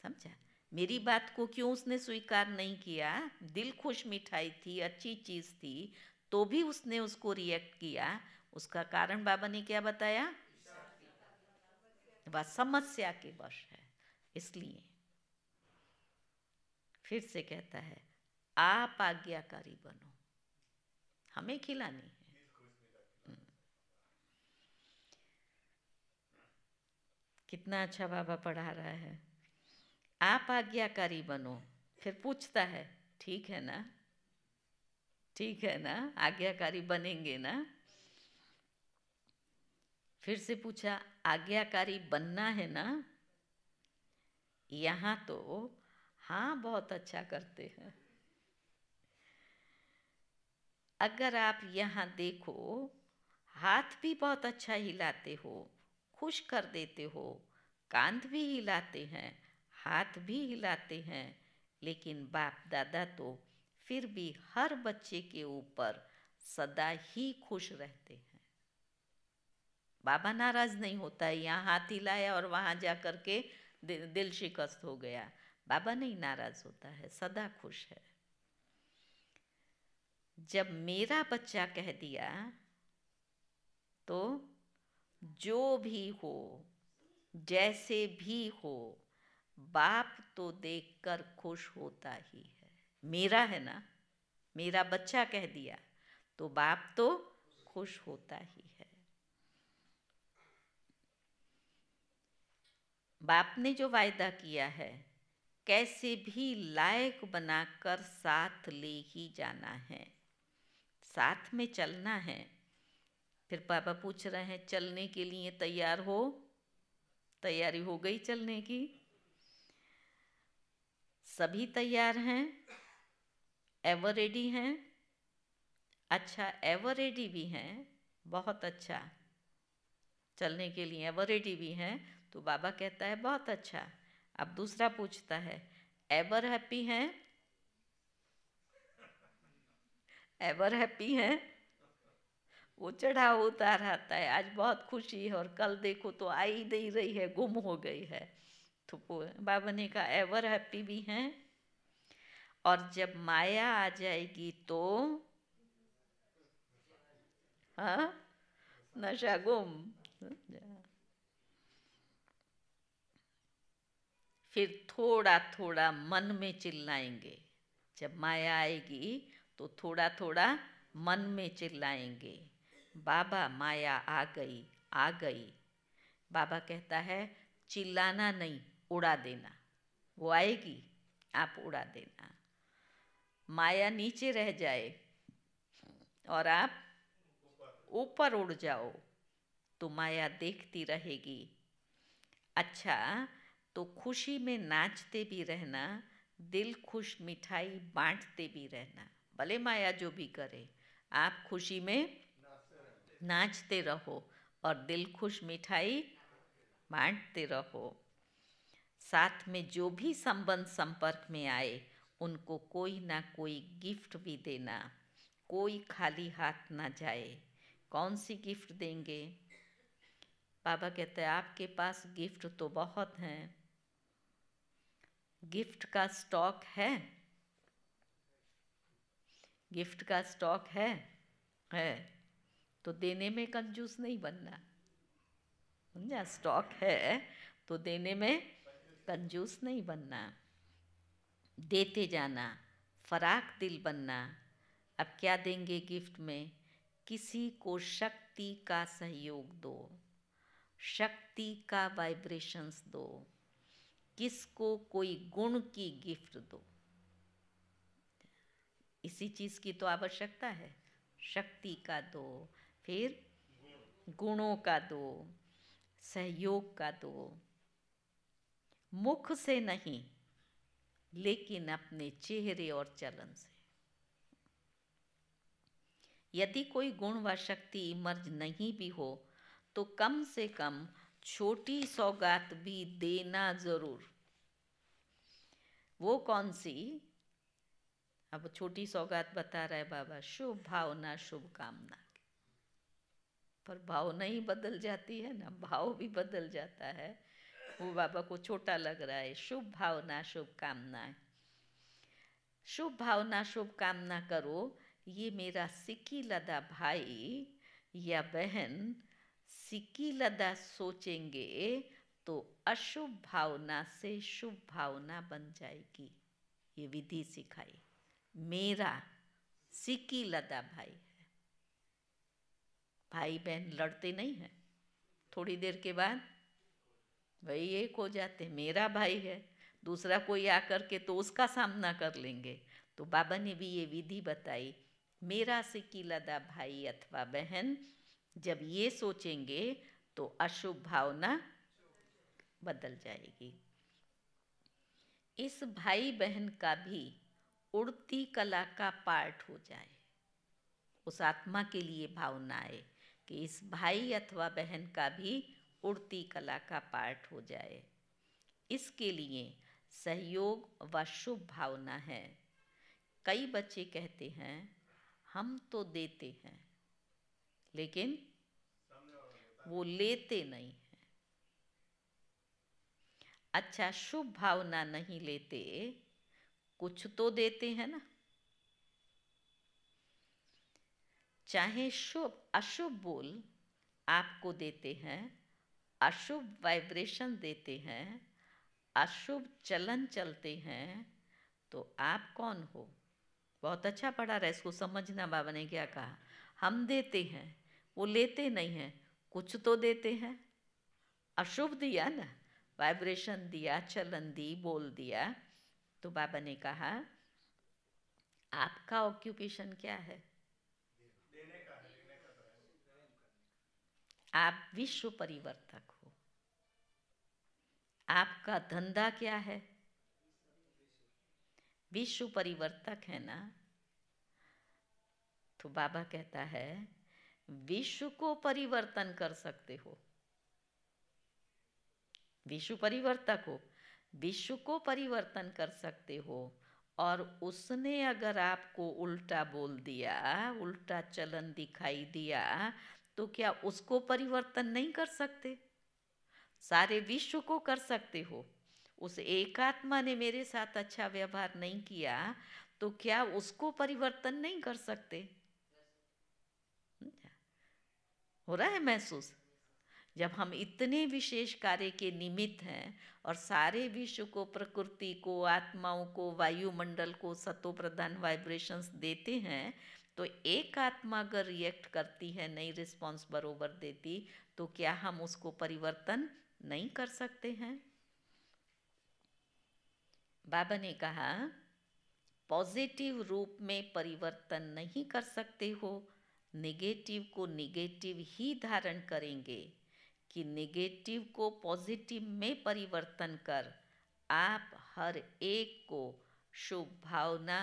समझा मेरी बात को क्यों उसने स्वीकार नहीं किया दिल खुश मिठाई थी अच्छी चीज़ थी तो भी उसने उसको रिएक्ट किया उसका कारण बाबा ने क्या बताया वह समस्या के वश है इसलिए फिर से कहता है आप आज्ञाकारी बनो हमें खिलानी है हम्म। कितना अच्छा बाबा पढ़ा रहा है आप आज्ञाकारी बनो फिर पूछता है ठीक है ना ठीक है ना आज्ञाकारी बनेंगे ना फिर से पूछा आज्ञाकारी बनना है ना यहाँ तो हाँ बहुत अच्छा करते हैं अगर आप यहाँ देखो हाथ भी बहुत अच्छा हिलाते हो खुश कर देते हो कांध भी हिलाते हैं हाथ भी हिलाते हैं लेकिन बाप दादा तो फिर भी हर बच्चे के ऊपर सदा ही खुश रहते हैं बाबा नाराज नहीं होता है यहाँ हाथ हिलाया और वहाँ जा कर के दिल शिकस्त हो गया बाबा नहीं नाराज होता है सदा खुश है जब मेरा बच्चा कह दिया तो जो भी हो जैसे भी हो बाप तो देखकर खुश होता ही है मेरा है ना मेरा बच्चा कह दिया तो बाप तो खुश होता ही है बाप ने जो वायदा किया है कैसे भी लायक बनाकर साथ ले ही जाना है साथ में चलना है फिर पापा पूछ रहे हैं चलने के लिए तैयार हो तैयारी हो गई चलने की सभी तैयार हैं एवर रेडी हैं अच्छा एवर रेडी भी हैं बहुत अच्छा चलने के लिए एवर रेडी भी हैं तो बाबा कहता है बहुत अच्छा अब दूसरा पूछता है एवर हैप्पी हैं एवर हैप्पी हैं वो चढ़ा उतार आता है आज बहुत खुशी है और कल देखो तो आई दे नहीं रही है गुम हो गई है तो बाबा ने कहा एवर हैप्पी भी हैं और जब माया आ जाएगी तो हाँ नशा गुम फिर थोड़ा थोड़ा मन में चिल्लाएंगे जब माया आएगी तो थोड़ा थोड़ा मन में चिल्लाएंगे बाबा माया आ गई आ गई बाबा कहता है चिल्लाना नहीं उड़ा देना वो आएगी आप उड़ा देना माया नीचे रह जाए और आप ऊपर उड़ जाओ तो माया देखती रहेगी अच्छा तो खुशी में नाचते भी रहना दिल खुश मिठाई बांटते भी रहना भले माया जो भी करे आप खुशी में नाचते रहो और दिल खुश मिठाई बांटते रहो साथ में जो भी संबंध संपर्क में आए उनको कोई ना कोई गिफ्ट भी देना कोई खाली हाथ ना जाए कौन सी गिफ्ट देंगे बाबा कहते हैं आपके पास गिफ्ट तो बहुत हैं गिफ्ट का स्टॉक है गिफ्ट का स्टॉक है है तो देने में कंजूस नहीं बनना समझा स्टॉक है तो देने में कंजूस नहीं बनना देते जाना फराक दिल बनना अब क्या देंगे गिफ्ट में किसी को शक्ति का सहयोग दो शक्ति का वाइब्रेशंस दो किसको कोई गुण की गिफ्ट दो इसी चीज़ की तो आवश्यकता है शक्ति का दो फिर गुणों का दो सहयोग का दो मुख से नहीं लेकिन अपने चेहरे और चलन से यदि कोई गुण व शक्ति मर्ज नहीं भी हो तो कम से कम छोटी सौगात भी देना ज़रूर वो कौन सी अब छोटी सौगात बता रहा है बाबा शुभ भावना शुभ कामना पर भावना ही बदल जाती है ना भाव भी बदल जाता है वो बाबा को छोटा लग रहा है शुभ भावना शुभ कामना शुभ भावना शुभ कामना करो ये मेरा सिक्की लदा भाई या बहन सिकीलदा सोचेंगे तो अशुभ भावना से शुभ भावना बन जाएगी ये विधि सिखाई मेरा सिकीलदा भाई है भाई बहन लड़ते नहीं हैं थोड़ी देर के बाद वही एक हो जाते मेरा भाई है दूसरा कोई आकर के तो उसका सामना कर लेंगे तो बाबा ने भी ये विधि बताई मेरा सिकीलदा भाई अथवा बहन जब ये सोचेंगे तो अशुभ भावना बदल जाएगी इस भाई बहन का भी उड़ती कला का पार्ट हो जाए उस आत्मा के लिए भावना आए कि इस भाई अथवा बहन का भी उड़ती कला का पार्ट हो जाए इसके लिए सहयोग व शुभ भावना है कई बच्चे कहते हैं हम तो देते हैं लेकिन वो लेते नहीं हैं अच्छा शुभ भावना नहीं लेते कुछ तो देते हैं ना चाहे शुभ अशुभ बोल आपको देते हैं अशुभ वाइब्रेशन देते हैं अशुभ चलन चलते हैं तो आप कौन हो बहुत अच्छा पढ़ा रहा है इसको समझना बाबा ने क्या कहा हम देते हैं वो लेते नहीं हैं कुछ तो देते हैं अशुभ दिया ना वाइब्रेशन दिया चलन दी बोल दिया तो बाबा ने कहा आपका ऑक्यूपेशन क्या है आप विश्व परिवर्तक हो आपका धंधा क्या है विश्व परिवर्तक है ना तो बाबा कहता है विश्व को परिवर्तन कर सकते हो विश्व परिवर्तक हो विश्व को परिवर्तन कर सकते हो और उसने अगर आपको उल्टा बोल दिया उल्टा चलन दिखाई दिया तो क्या उसको परिवर्तन नहीं कर सकते सारे विश्व को कर सकते हो उस एकात्मा ने मेरे साथ अच्छा व्यवहार नहीं किया तो क्या उसको परिवर्तन नहीं कर सकते हो रहा है महसूस जब हम इतने विशेष कार्य के निमित्त हैं और सारे विश्व को प्रकृति को आत्माओं को वायुमंडल को सतो प्रधान वाइब्रेशंस देते हैं तो एक आत्मा अगर रिएक्ट करती है नई रिस्पॉन्स बरोबर देती तो क्या हम उसको परिवर्तन नहीं कर सकते हैं बाबा ने कहा पॉजिटिव रूप में परिवर्तन नहीं कर सकते हो नेगेटिव को नेगेटिव ही धारण करेंगे कि नेगेटिव को पॉजिटिव में परिवर्तन कर आप हर एक को शुभ भावना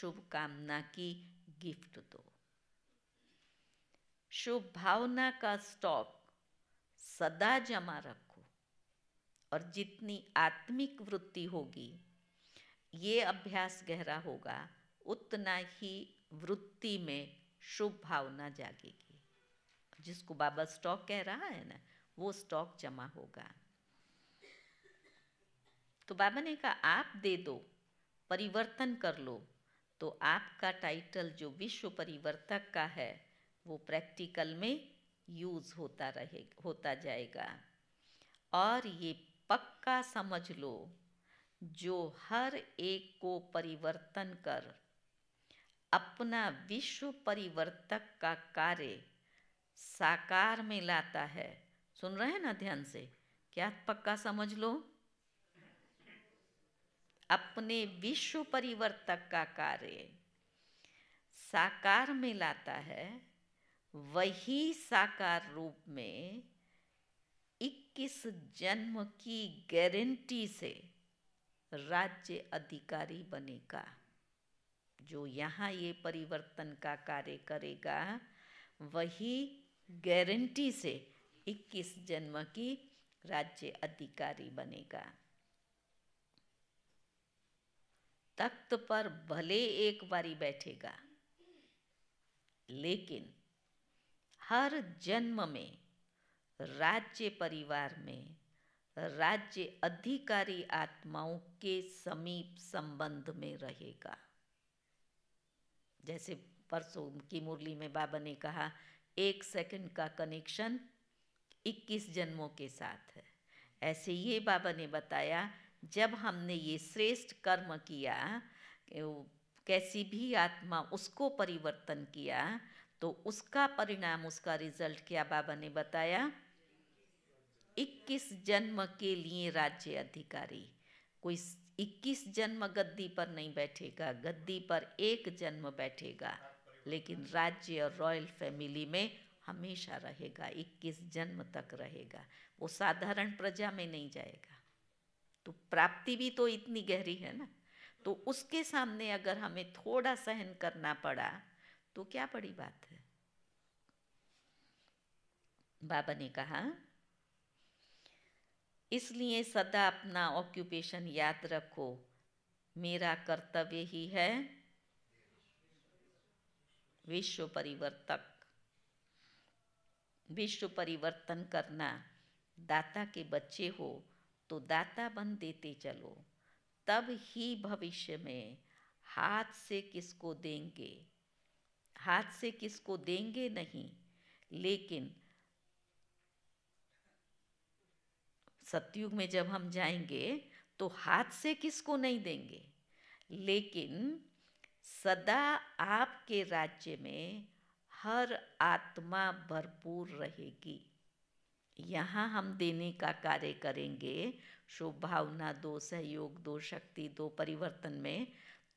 शुभकामना की गिफ्ट दो शुभ भावना का स्टॉक सदा जमा रखो और जितनी आत्मिक वृत्ति होगी ये अभ्यास गहरा होगा उतना ही वृत्ति में शुभ भावना जागेगी जिसको बाबा स्टॉक कह रहा है ना वो स्टॉक जमा होगा तो बाबा ने कहा आप दे दो परिवर्तन कर लो तो आपका टाइटल जो विश्व परिवर्तक का है वो प्रैक्टिकल में यूज़ होता रहे होता जाएगा और ये पक्का समझ लो जो हर एक को परिवर्तन कर अपना विश्व परिवर्तक का कार्य साकार में लाता है सुन रहे हैं ना ध्यान से क्या पक्का समझ लो अपने विश्व परिवर्तक का कार्य साकार में लाता है वही साकार रूप में 21 जन्म की गारंटी से राज्य अधिकारी बनेगा जो यहाँ ये परिवर्तन का कार्य करेगा वही गारंटी से 21 जन्म की राज्य अधिकारी बनेगा तख्त पर भले एक बारी बैठेगा लेकिन हर जन्म में राज्य परिवार में राज्य अधिकारी आत्माओं के समीप संबंध में रहेगा जैसे परसों की मुरली में बाबा ने कहा एक सेकंड का कनेक्शन 21 जन्मों के साथ है ऐसे ये बाबा ने बताया जब हमने ये श्रेष्ठ कर्म किया कैसी भी आत्मा उसको परिवर्तन किया तो उसका परिणाम उसका रिजल्ट क्या बाबा ने बताया 21 जन्म के लिए राज्य अधिकारी कोई 21 जन्म गद्दी पर नहीं बैठेगा गद्दी पर एक जन्म बैठेगा लेकिन राज्य और रॉयल फैमिली में हमेशा रहेगा 21 जन्म तक रहेगा वो साधारण प्रजा में नहीं जाएगा तो प्राप्ति भी तो इतनी गहरी है ना तो उसके सामने अगर हमें थोड़ा सहन करना पड़ा तो क्या बड़ी बात है बाबा ने कहा इसलिए सदा अपना ऑक्यूपेशन याद रखो मेरा कर्तव्य ही है विश्व परिवर्तक विश्व परिवर्तन करना दाता के बच्चे हो तो दाता बन देते चलो तब ही भविष्य में हाथ से किसको देंगे हाथ से किसको देंगे नहीं लेकिन सतयुग में जब हम जाएंगे तो हाथ से किसको नहीं देंगे लेकिन सदा आपके राज्य में हर आत्मा भरपूर रहेगी यहाँ हम देने का कार्य करेंगे शुभ भावना दो सहयोग दो शक्ति दो परिवर्तन में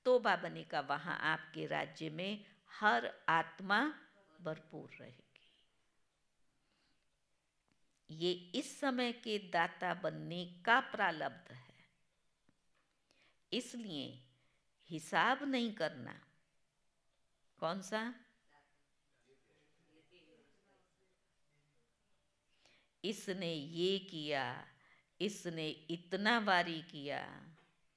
तो बाबा ने का वहाँ आपके राज्य में हर आत्मा भरपूर रहेगी ये इस समय के दाता बनने का प्रालब्ध है इसलिए हिसाब नहीं करना कौन सा इसने ये किया इसने इतना बारी किया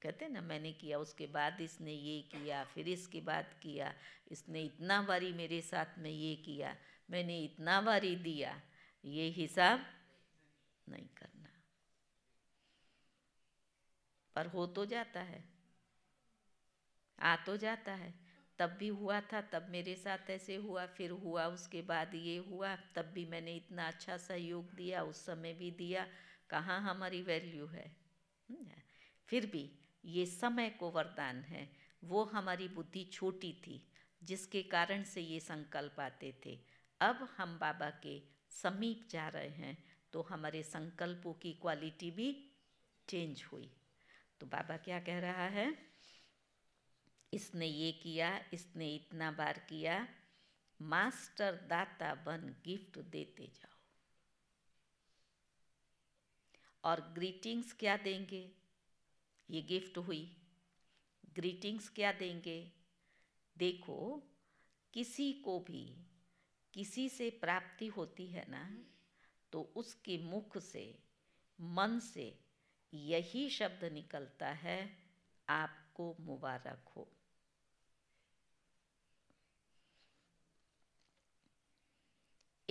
कहते ना मैंने किया उसके बाद इसने ये किया फिर इसके बाद किया इसने इतना बारी मेरे साथ में ये किया मैंने इतना बारी दिया ये हिसाब नहीं करना पर हो तो जाता है आ तो जाता है तब भी हुआ था तब मेरे साथ ऐसे हुआ फिर हुआ उसके बाद ये हुआ तब भी मैंने इतना अच्छा सहयोग दिया उस समय भी दिया कहाँ हमारी वैल्यू हम्म, है फिर भी ये समय को वरदान है वो हमारी बुद्धि छोटी थी जिसके कारण से ये संकल्प आते थे अब हम बाबा के समीप जा रहे हैं तो हमारे संकल्पों की क्वालिटी भी चेंज हुई तो बाबा क्या कह रहा है इसने ये किया इसने इतना बार किया मास्टर दाता बन गिफ्ट देते जाओ और ग्रीटिंग्स क्या देंगे ये गिफ्ट हुई ग्रीटिंग्स क्या देंगे देखो किसी को भी किसी से प्राप्ति होती है ना तो उसके मुख से मन से यही शब्द निकलता है आपको मुबारक हो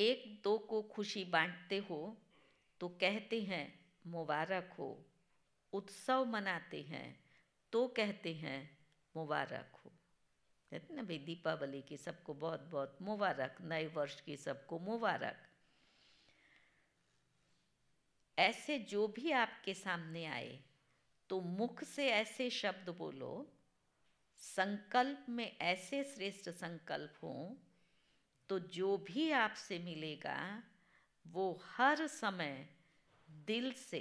एक दो को खुशी बांटते हो तो कहते हैं मुबारक हो उत्सव मनाते हैं तो कहते हैं मुबारक हो कहते ना भाई दीपावली की सबको बहुत बहुत मुबारक नए वर्ष की सबको मुबारक ऐसे जो भी आपके सामने आए तो मुख से ऐसे शब्द बोलो संकल्प में ऐसे श्रेष्ठ संकल्प हों तो जो भी आपसे मिलेगा वो हर समय दिल से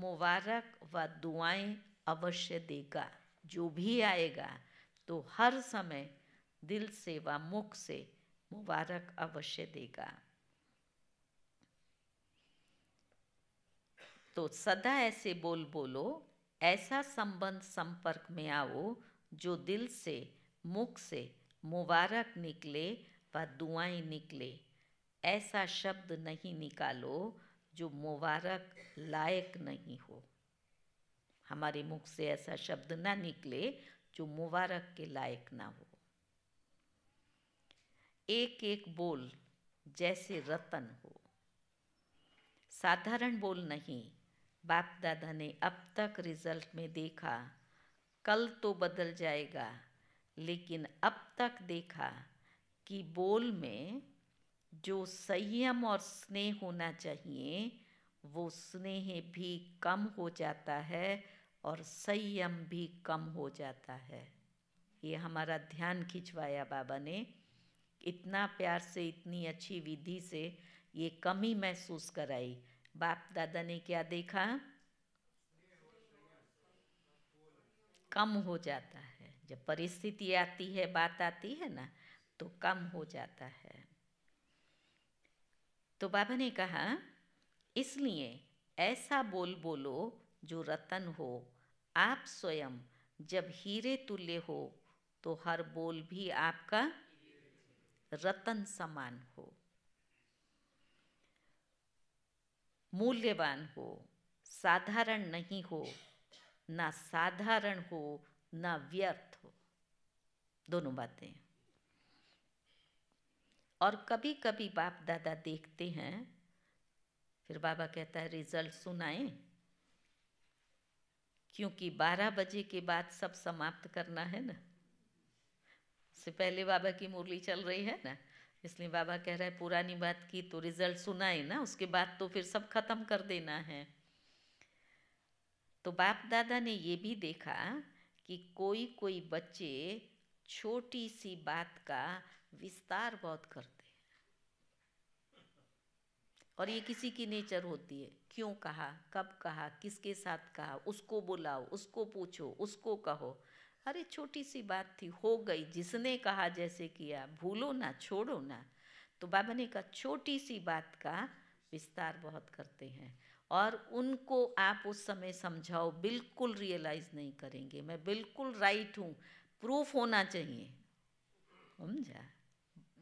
मुबारक व दुआएं अवश्य देगा जो भी आएगा तो हर समय दिल से व मुख से मुबारक अवश्य देगा तो सदा ऐसे बोल बोलो ऐसा संबंध संपर्क में आओ जो दिल से मुख से मुबारक निकले व दुआएं निकले ऐसा शब्द नहीं निकालो जो मुबारक लायक नहीं हो हमारे मुख से ऐसा शब्द ना निकले जो मुबारक के लायक ना हो एक एक बोल जैसे रतन हो साधारण बोल नहीं बाप दादा ने अब तक रिजल्ट में देखा कल तो बदल जाएगा लेकिन अब तक देखा कि बोल में जो संयम और स्नेह होना चाहिए वो स्नेह भी कम हो जाता है और संयम भी कम हो जाता है ये हमारा ध्यान खिंचवाया बाबा ने इतना प्यार से इतनी अच्छी विधि से ये कमी महसूस कराई बाप दादा ने क्या देखा कम हो जाता है जब परिस्थिति आती है बात आती है ना तो कम हो जाता है तो बाबा ने कहा इसलिए ऐसा बोल बोलो जो रतन हो आप स्वयं जब हीरे तुल्य हो तो हर बोल भी आपका रतन समान हो मूल्यवान हो साधारण नहीं हो ना साधारण हो ना व्यर्थ हो दोनों बातें और कभी कभी बाप दादा देखते हैं फिर बाबा कहता है रिजल्ट सुनाए क्योंकि 12 बजे के बाद सब समाप्त करना है ना से पहले बाबा की मुरली चल रही है ना इसलिए बाबा कह रहा है पुरानी बात की तो रिजल्ट सुनाए ना उसके बाद तो फिर सब खत्म कर देना है तो बाप दादा ने ये भी देखा कि कोई कोई बच्चे छोटी सी बात का विस्तार बहुत करते हैं और ये किसी की नेचर होती है क्यों कहा कब कहा किसके साथ कहा उसको बुलाओ उसको पूछो उसको कहो अरे छोटी सी बात थी हो गई जिसने कहा जैसे किया भूलो ना छोड़ो ना तो बाबा ने कहा छोटी सी बात का विस्तार बहुत करते हैं और उनको आप उस समय समझाओ बिल्कुल रियलाइज़ नहीं करेंगे मैं बिल्कुल राइट हूँ प्रूफ होना चाहिए समझा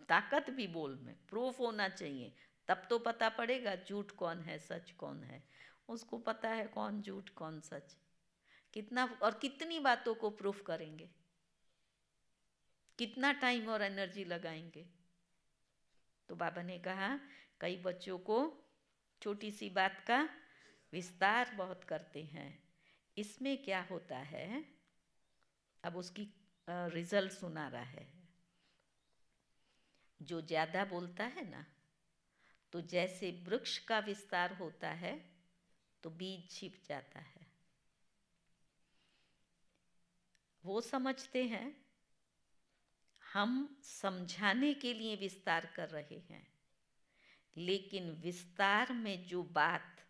ताकत भी बोल में प्रूफ होना चाहिए तब तो पता पड़ेगा झूठ कौन है सच कौन है उसको पता है कौन झूठ कौन सच कितना और कितनी बातों को प्रूफ करेंगे कितना टाइम और एनर्जी लगाएंगे तो बाबा ने कहा कई बच्चों को छोटी सी बात का विस्तार बहुत करते हैं इसमें क्या होता है अब उसकी रिजल्ट सुना रहा है जो ज़्यादा बोलता है ना तो जैसे वृक्ष का विस्तार होता है तो बीज छिप जाता है वो समझते हैं हम समझाने के लिए विस्तार कर रहे हैं लेकिन विस्तार में जो बात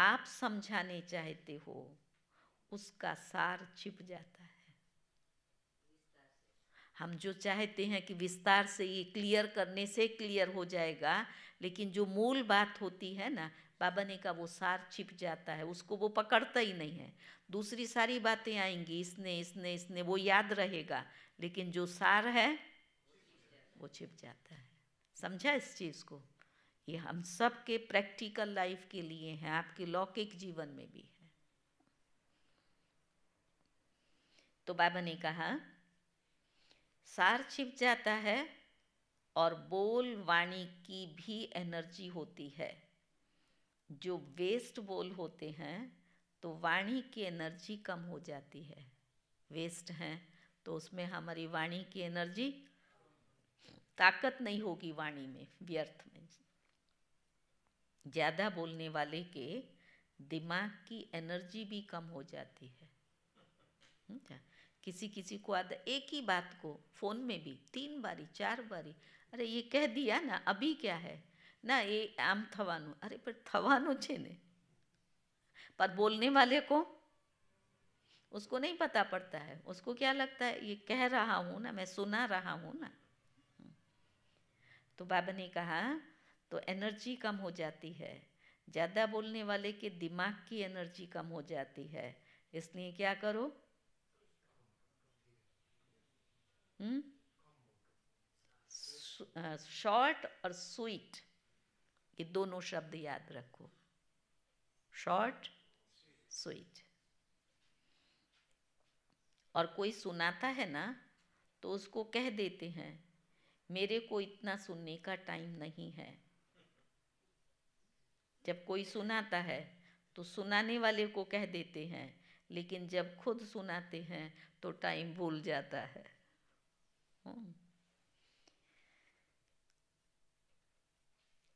आप समझाने चाहते हो उसका सार छिप जाता है हम जो चाहते हैं कि विस्तार से ये क्लियर करने से क्लियर हो जाएगा लेकिन जो मूल बात होती है ना बाबा ने कहा वो सार छिप जाता है उसको वो पकड़ता ही नहीं है दूसरी सारी बातें आएंगी इसने इसने इसने वो याद रहेगा लेकिन जो सार है वो छिप जाता है समझा इस चीज़ को ये हम सब के प्रैक्टिकल लाइफ के लिए है आपके लौकिक जीवन में भी है तो बाबा ने कहा सार छिप जाता है और बोल वाणी की भी एनर्जी होती है जो वेस्ट बोल होते हैं तो वाणी की एनर्जी कम हो जाती है वेस्ट हैं तो उसमें हमारी वाणी की एनर्जी ताकत नहीं होगी वाणी में व्यर्थ में ज़्यादा बोलने वाले के दिमाग की एनर्जी भी कम हो जाती है हम्म, किसी किसी को आधा एक ही बात को फ़ोन में भी तीन बारी चार बारी अरे ये कह दिया ना अभी क्या है ना ये आम थवानु अरे पर थवानु छे ने पर बोलने वाले को उसको नहीं पता पड़ता है उसको क्या लगता है ये कह रहा हूँ ना मैं सुना रहा हूँ ना तो बाबा ने कहा तो एनर्जी कम हो जाती है ज़्यादा बोलने वाले के दिमाग की एनर्जी कम हो जाती है इसलिए क्या करो हम्म शॉर्ट और स्वीट ये दोनों शब्द याद रखो शॉर्ट स्वीट और कोई सुनाता है ना तो उसको कह देते हैं मेरे को इतना सुनने का टाइम नहीं है जब कोई सुनाता है तो सुनाने वाले को कह देते हैं लेकिन जब खुद सुनाते हैं तो टाइम भूल जाता है हम्म।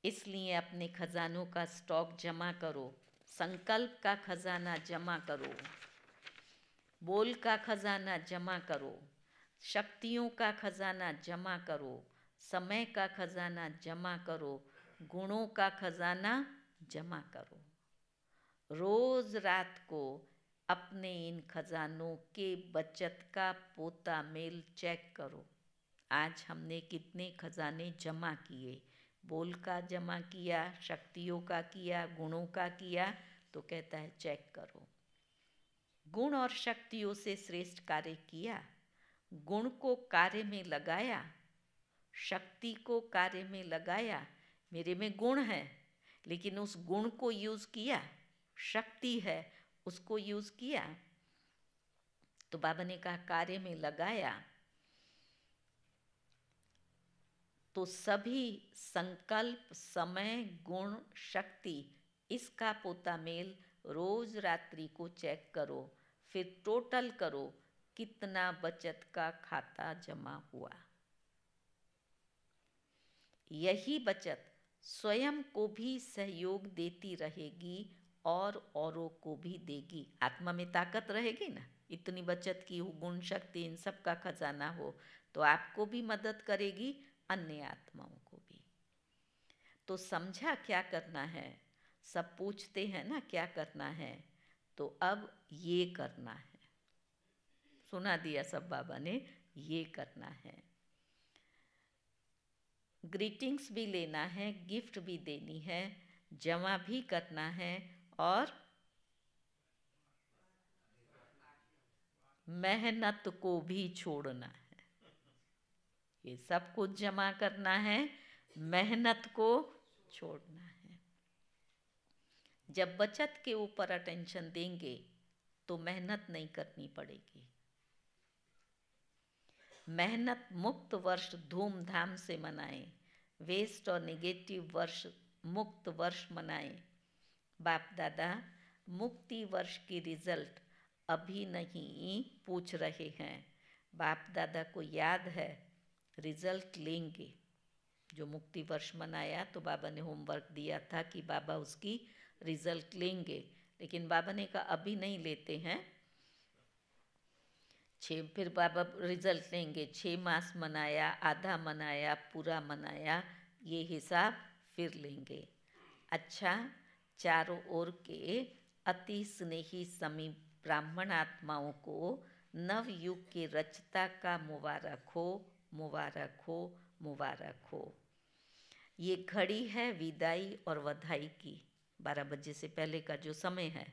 इसलिए अपने खजानों का स्टॉक जमा करो संकल्प का खजाना जमा करो बोल का खजाना जमा करो शक्तियों का खजाना जमा करो समय का खजाना जमा करो गुणों का खजाना जमा करो रोज रात को अपने इन खजानों के बचत का पोता मेल चेक करो आज हमने कितने खजाने जमा किए बोल का जमा किया शक्तियों का किया गुणों का किया तो कहता है चेक करो गुण और शक्तियों से श्रेष्ठ कार्य किया गुण को कार्य में लगाया शक्ति को कार्य में लगाया मेरे में गुण है लेकिन उस गुण को यूज़ किया शक्ति है उसको यूज़ किया तो बाबा ने कहा कार्य में लगाया तो सभी संकल्प समय गुण शक्ति इसका पोता मेल रोज रात्रि को चेक करो फिर टोटल करो कितना बचत का खाता जमा हुआ यही बचत स्वयं को भी सहयोग देती रहेगी और औरों को भी देगी आत्मा में ताकत रहेगी ना इतनी बचत की हो गुण शक्ति इन सब का खजाना हो तो आपको भी मदद करेगी अन्य आत्माओं को भी तो समझा क्या करना है सब पूछते हैं ना क्या करना है तो अब ये करना है सुना दिया सब बाबा ने ये करना है ग्रीटिंग्स भी लेना है गिफ्ट भी देनी है जमा भी करना है और मेहनत को भी छोड़ना ये सब कुछ जमा करना है मेहनत को छोड़ना है जब बचत के ऊपर अटेंशन देंगे तो मेहनत नहीं करनी पड़ेगी मेहनत मुक्त वर्ष धूमधाम से मनाएं वेस्ट और नेगेटिव वर्ष मुक्त वर्ष मनाएं बाप दादा मुक्ति वर्ष की रिजल्ट अभी नहीं पूछ रहे हैं बाप दादा को याद है रिजल्ट लेंगे जो मुक्ति वर्ष मनाया तो बाबा ने होमवर्क दिया था कि बाबा उसकी रिजल्ट लेंगे लेकिन बाबा ने कहा अभी नहीं लेते हैं छः फिर बाबा रिजल्ट लेंगे छः मास मनाया आधा मनाया पूरा मनाया ये हिसाब फिर लेंगे अच्छा चारों ओर के अति स्नेही समीप ब्राह्मण आत्माओं को नवयुग के रचता का मुबारक हो मुबारक हो मुबारक हो ये घड़ी है विदाई और वधाई की बारह बजे से पहले का जो समय है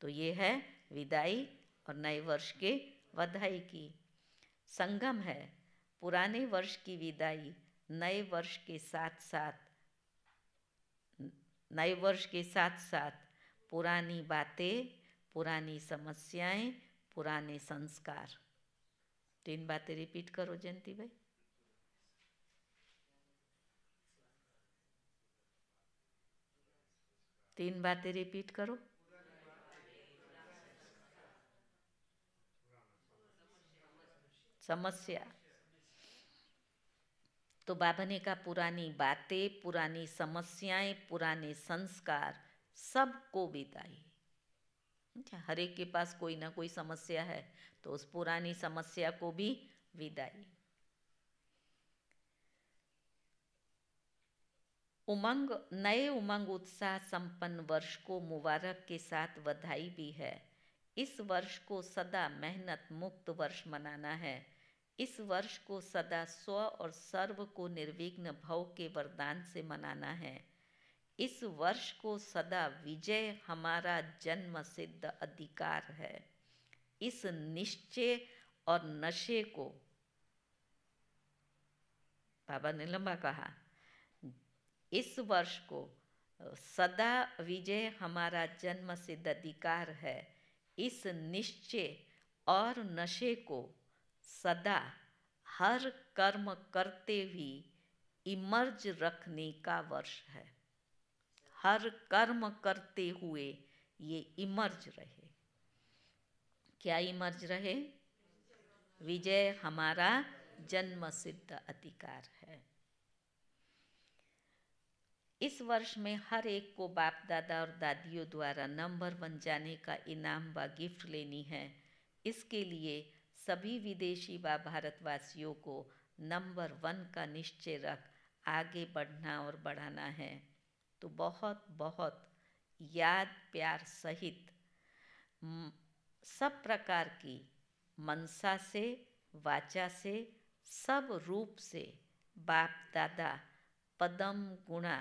तो ये है विदाई और नए वर्ष के वधाई की संगम है पुराने वर्ष की विदाई नए वर्ष के साथ साथ नए वर्ष के साथ साथ पुरानी बातें पुरानी समस्याएं पुराने संस्कार तीन तो बातें रिपीट करो जयंती भाई तीन बातें रिपीट करो समस्या तो बाबा ने कहा पुरानी बातें पुरानी समस्याएं पुराने संस्कार सबको बिताई अच्छा, हर एक के पास कोई ना कोई समस्या है तो उस पुरानी समस्या को भी विदाई उमंग नए उमंग उत्साह संपन्न वर्ष को मुबारक के साथ बधाई भी है इस वर्ष को सदा मेहनत मुक्त वर्ष मनाना है इस वर्ष को सदा स्व और सर्व को निर्विघ्न भव के वरदान से मनाना है इस वर्ष को सदा विजय हमारा जन्म सिद्ध अधिकार है इस निश्चय और नशे को बाबा ने लंबा कहा इस वर्ष को सदा विजय हमारा जन्म सिद्ध अधिकार है इस निश्चय और नशे को सदा हर कर्म करते भी इमर्ज रखने का वर्ष है हर कर्म करते हुए ये इमर्ज रहे क्या इमर्ज रहे विजय हमारा जन्म सिद्ध अधिकार है इस वर्ष में हर एक को बाप दादा और दादियों द्वारा नंबर वन जाने का इनाम व गिफ्ट लेनी है इसके लिए सभी विदेशी व भारतवासियों को नंबर वन का निश्चय रख आगे बढ़ना और बढ़ाना है तो बहुत बहुत याद प्यार सहित सब प्रकार की मनसा से वाचा से सब रूप से बाप दादा पदम गुणा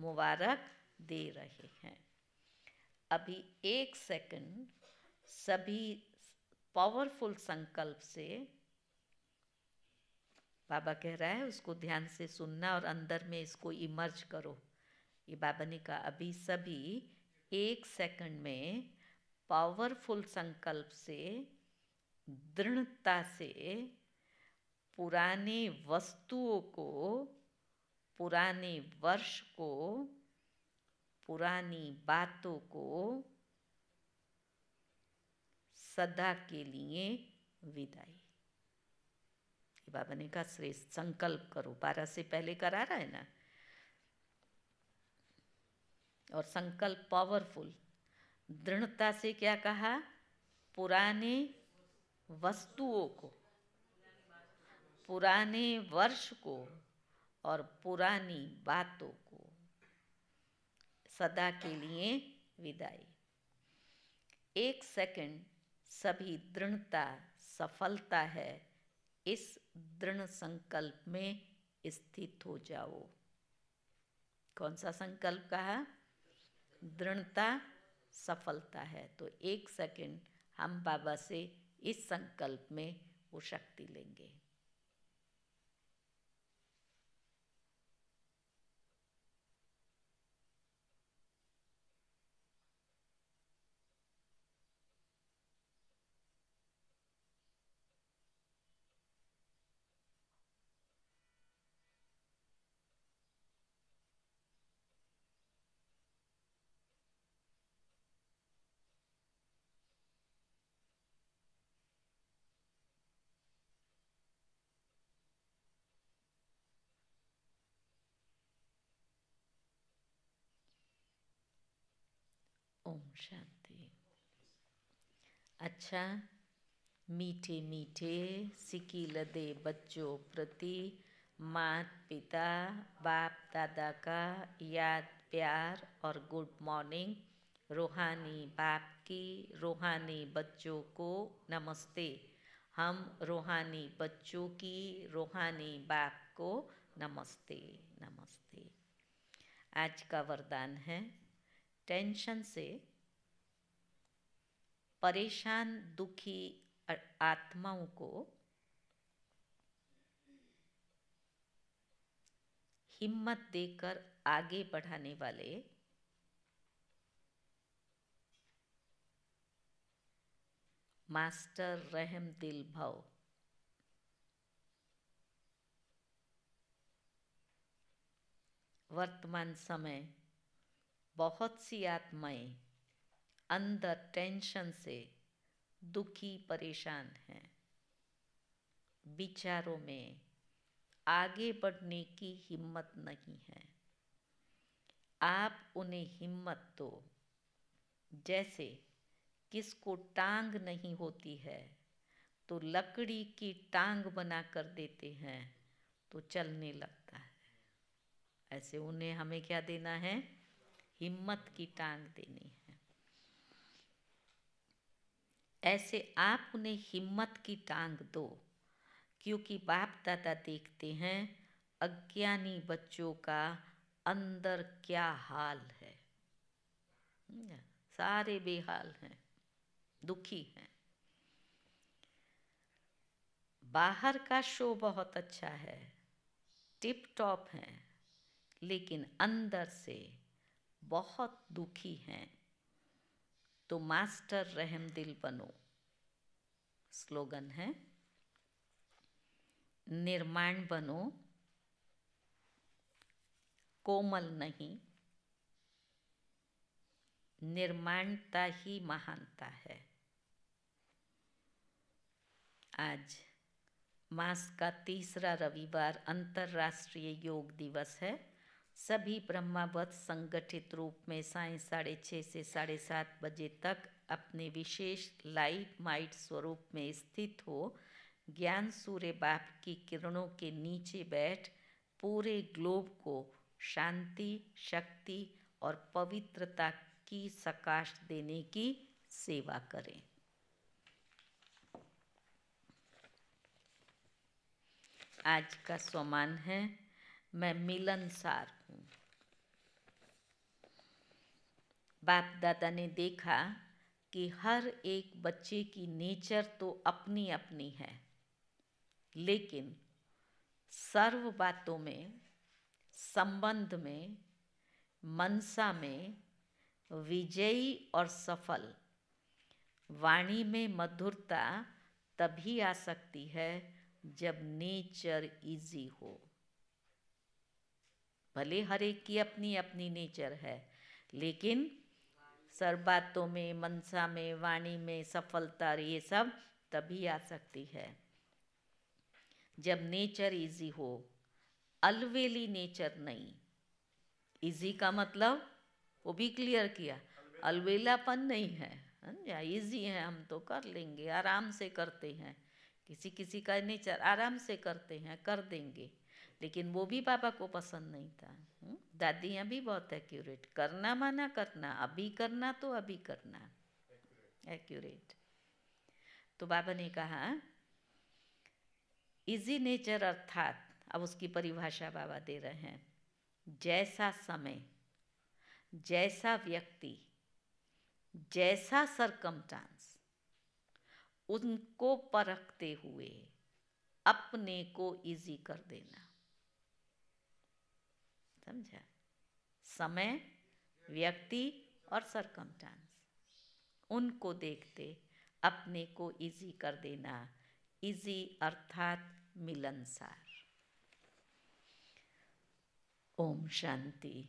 मुबारक दे रहे हैं अभी एक सेकंड सभी पावरफुल संकल्प से बाबा कह रहा है उसको ध्यान से सुनना और अंदर में इसको इमर्ज करो ये बाबा ने कहा अभी सभी एक सेकंड में पावरफुल संकल्प से दृढ़ता से पुराने वस्तुओं को पुराने वर्ष को पुरानी बातों को सदा के लिए विदाई बाबा ने कहा श्रेष्ठ संकल्प करो बारह से पहले करा रहा है ना और संकल्प पावरफुल दृढ़ता से क्या कहा पुराने वस्तुओं को पुराने वर्ष को और पुरानी बातों को सदा के लिए विदाई एक सेकंड सभी दृढ़ता सफलता है इस दृढ़ संकल्प में स्थित हो जाओ कौन सा संकल्प कहा दृढ़ता सफलता है तो एक सेकंड हम बाबा से इस संकल्प में वो शक्ति लेंगे ओम शांति अच्छा मीठे मीठे सिकी लदे बच्चों प्रति मात पिता बाप दादा का याद प्यार और गुड मॉर्निंग रूहानी बाप की रूहानी बच्चों को नमस्ते हम रूहानी बच्चों की रूहानी बाप को नमस्ते नमस्ते आज का वरदान है टेंशन से परेशान दुखी आत्माओं को हिम्मत देकर आगे बढ़ाने वाले मास्टर रहम दिल भव वर्तमान समय बहुत सी आत्माएं अंदर टेंशन से दुखी परेशान हैं विचारों में आगे बढ़ने की हिम्मत नहीं है आप उन्हें हिम्मत दो जैसे किसको टांग नहीं होती है तो लकड़ी की टांग बना कर देते हैं तो चलने लगता है ऐसे उन्हें हमें क्या देना है हिम्मत की टांग देनी है ऐसे आप उन्हें हिम्मत की टांग दो क्योंकि बाप दादा देखते हैं अज्ञानी बच्चों का अंदर क्या हाल है हम्म, सारे बेहाल हैं दुखी हैं बाहर का शो बहुत अच्छा है टिप टॉप है लेकिन अंदर से बहुत दुखी हैं तो मास्टर रहम दिल बनो स्लोगन है निर्माण बनो कोमल नहीं निर्माणता ही महानता है आज मास का तीसरा रविवार अंतर्राष्ट्रीय योग दिवस है सभी ब्रह्मावत संगठित रूप में साय साढ़े छः से साढ़े सात बजे तक अपने विशेष लाइट माइट स्वरूप में स्थित हो ज्ञान सूर्य बाप की किरणों के नीचे बैठ पूरे ग्लोब को शांति शक्ति और पवित्रता की सकाश देने की सेवा करें आज का सोमान है मैं मिलनसार बाप दादा ने देखा कि हर एक बच्चे की नेचर तो अपनी अपनी है लेकिन सर्व बातों में संबंध में मनसा में विजयी और सफल वाणी में मधुरता तभी आ सकती है जब नेचर इजी हो भले हर एक की अपनी अपनी नेचर है लेकिन सर बातों में मनसा में वाणी में सफलता ये सब तभी आ सकती है जब नेचर इजी हो अलवेली नेचर नहीं इजी का मतलब वो भी क्लियर किया अलवेलापन नहीं है समझा इजी है हम तो कर लेंगे आराम से करते हैं किसी किसी का नेचर आराम से करते हैं कर देंगे लेकिन वो भी पापा को पसंद नहीं था हम्म? दादियाँ भी बहुत एक्यूरेट करना माना करना अभी करना तो अभी करना एक्यूरेट तो बाबा ने कहा इजी नेचर अर्थात अब उसकी परिभाषा बाबा दे रहे हैं जैसा समय जैसा व्यक्ति जैसा सरकम उनको परखते हुए अपने को इजी कर देना समझा समय व्यक्ति और सरकमटांस उनको देखते अपने को इजी कर देना इजी अर्थात मिलनसार ओम शांति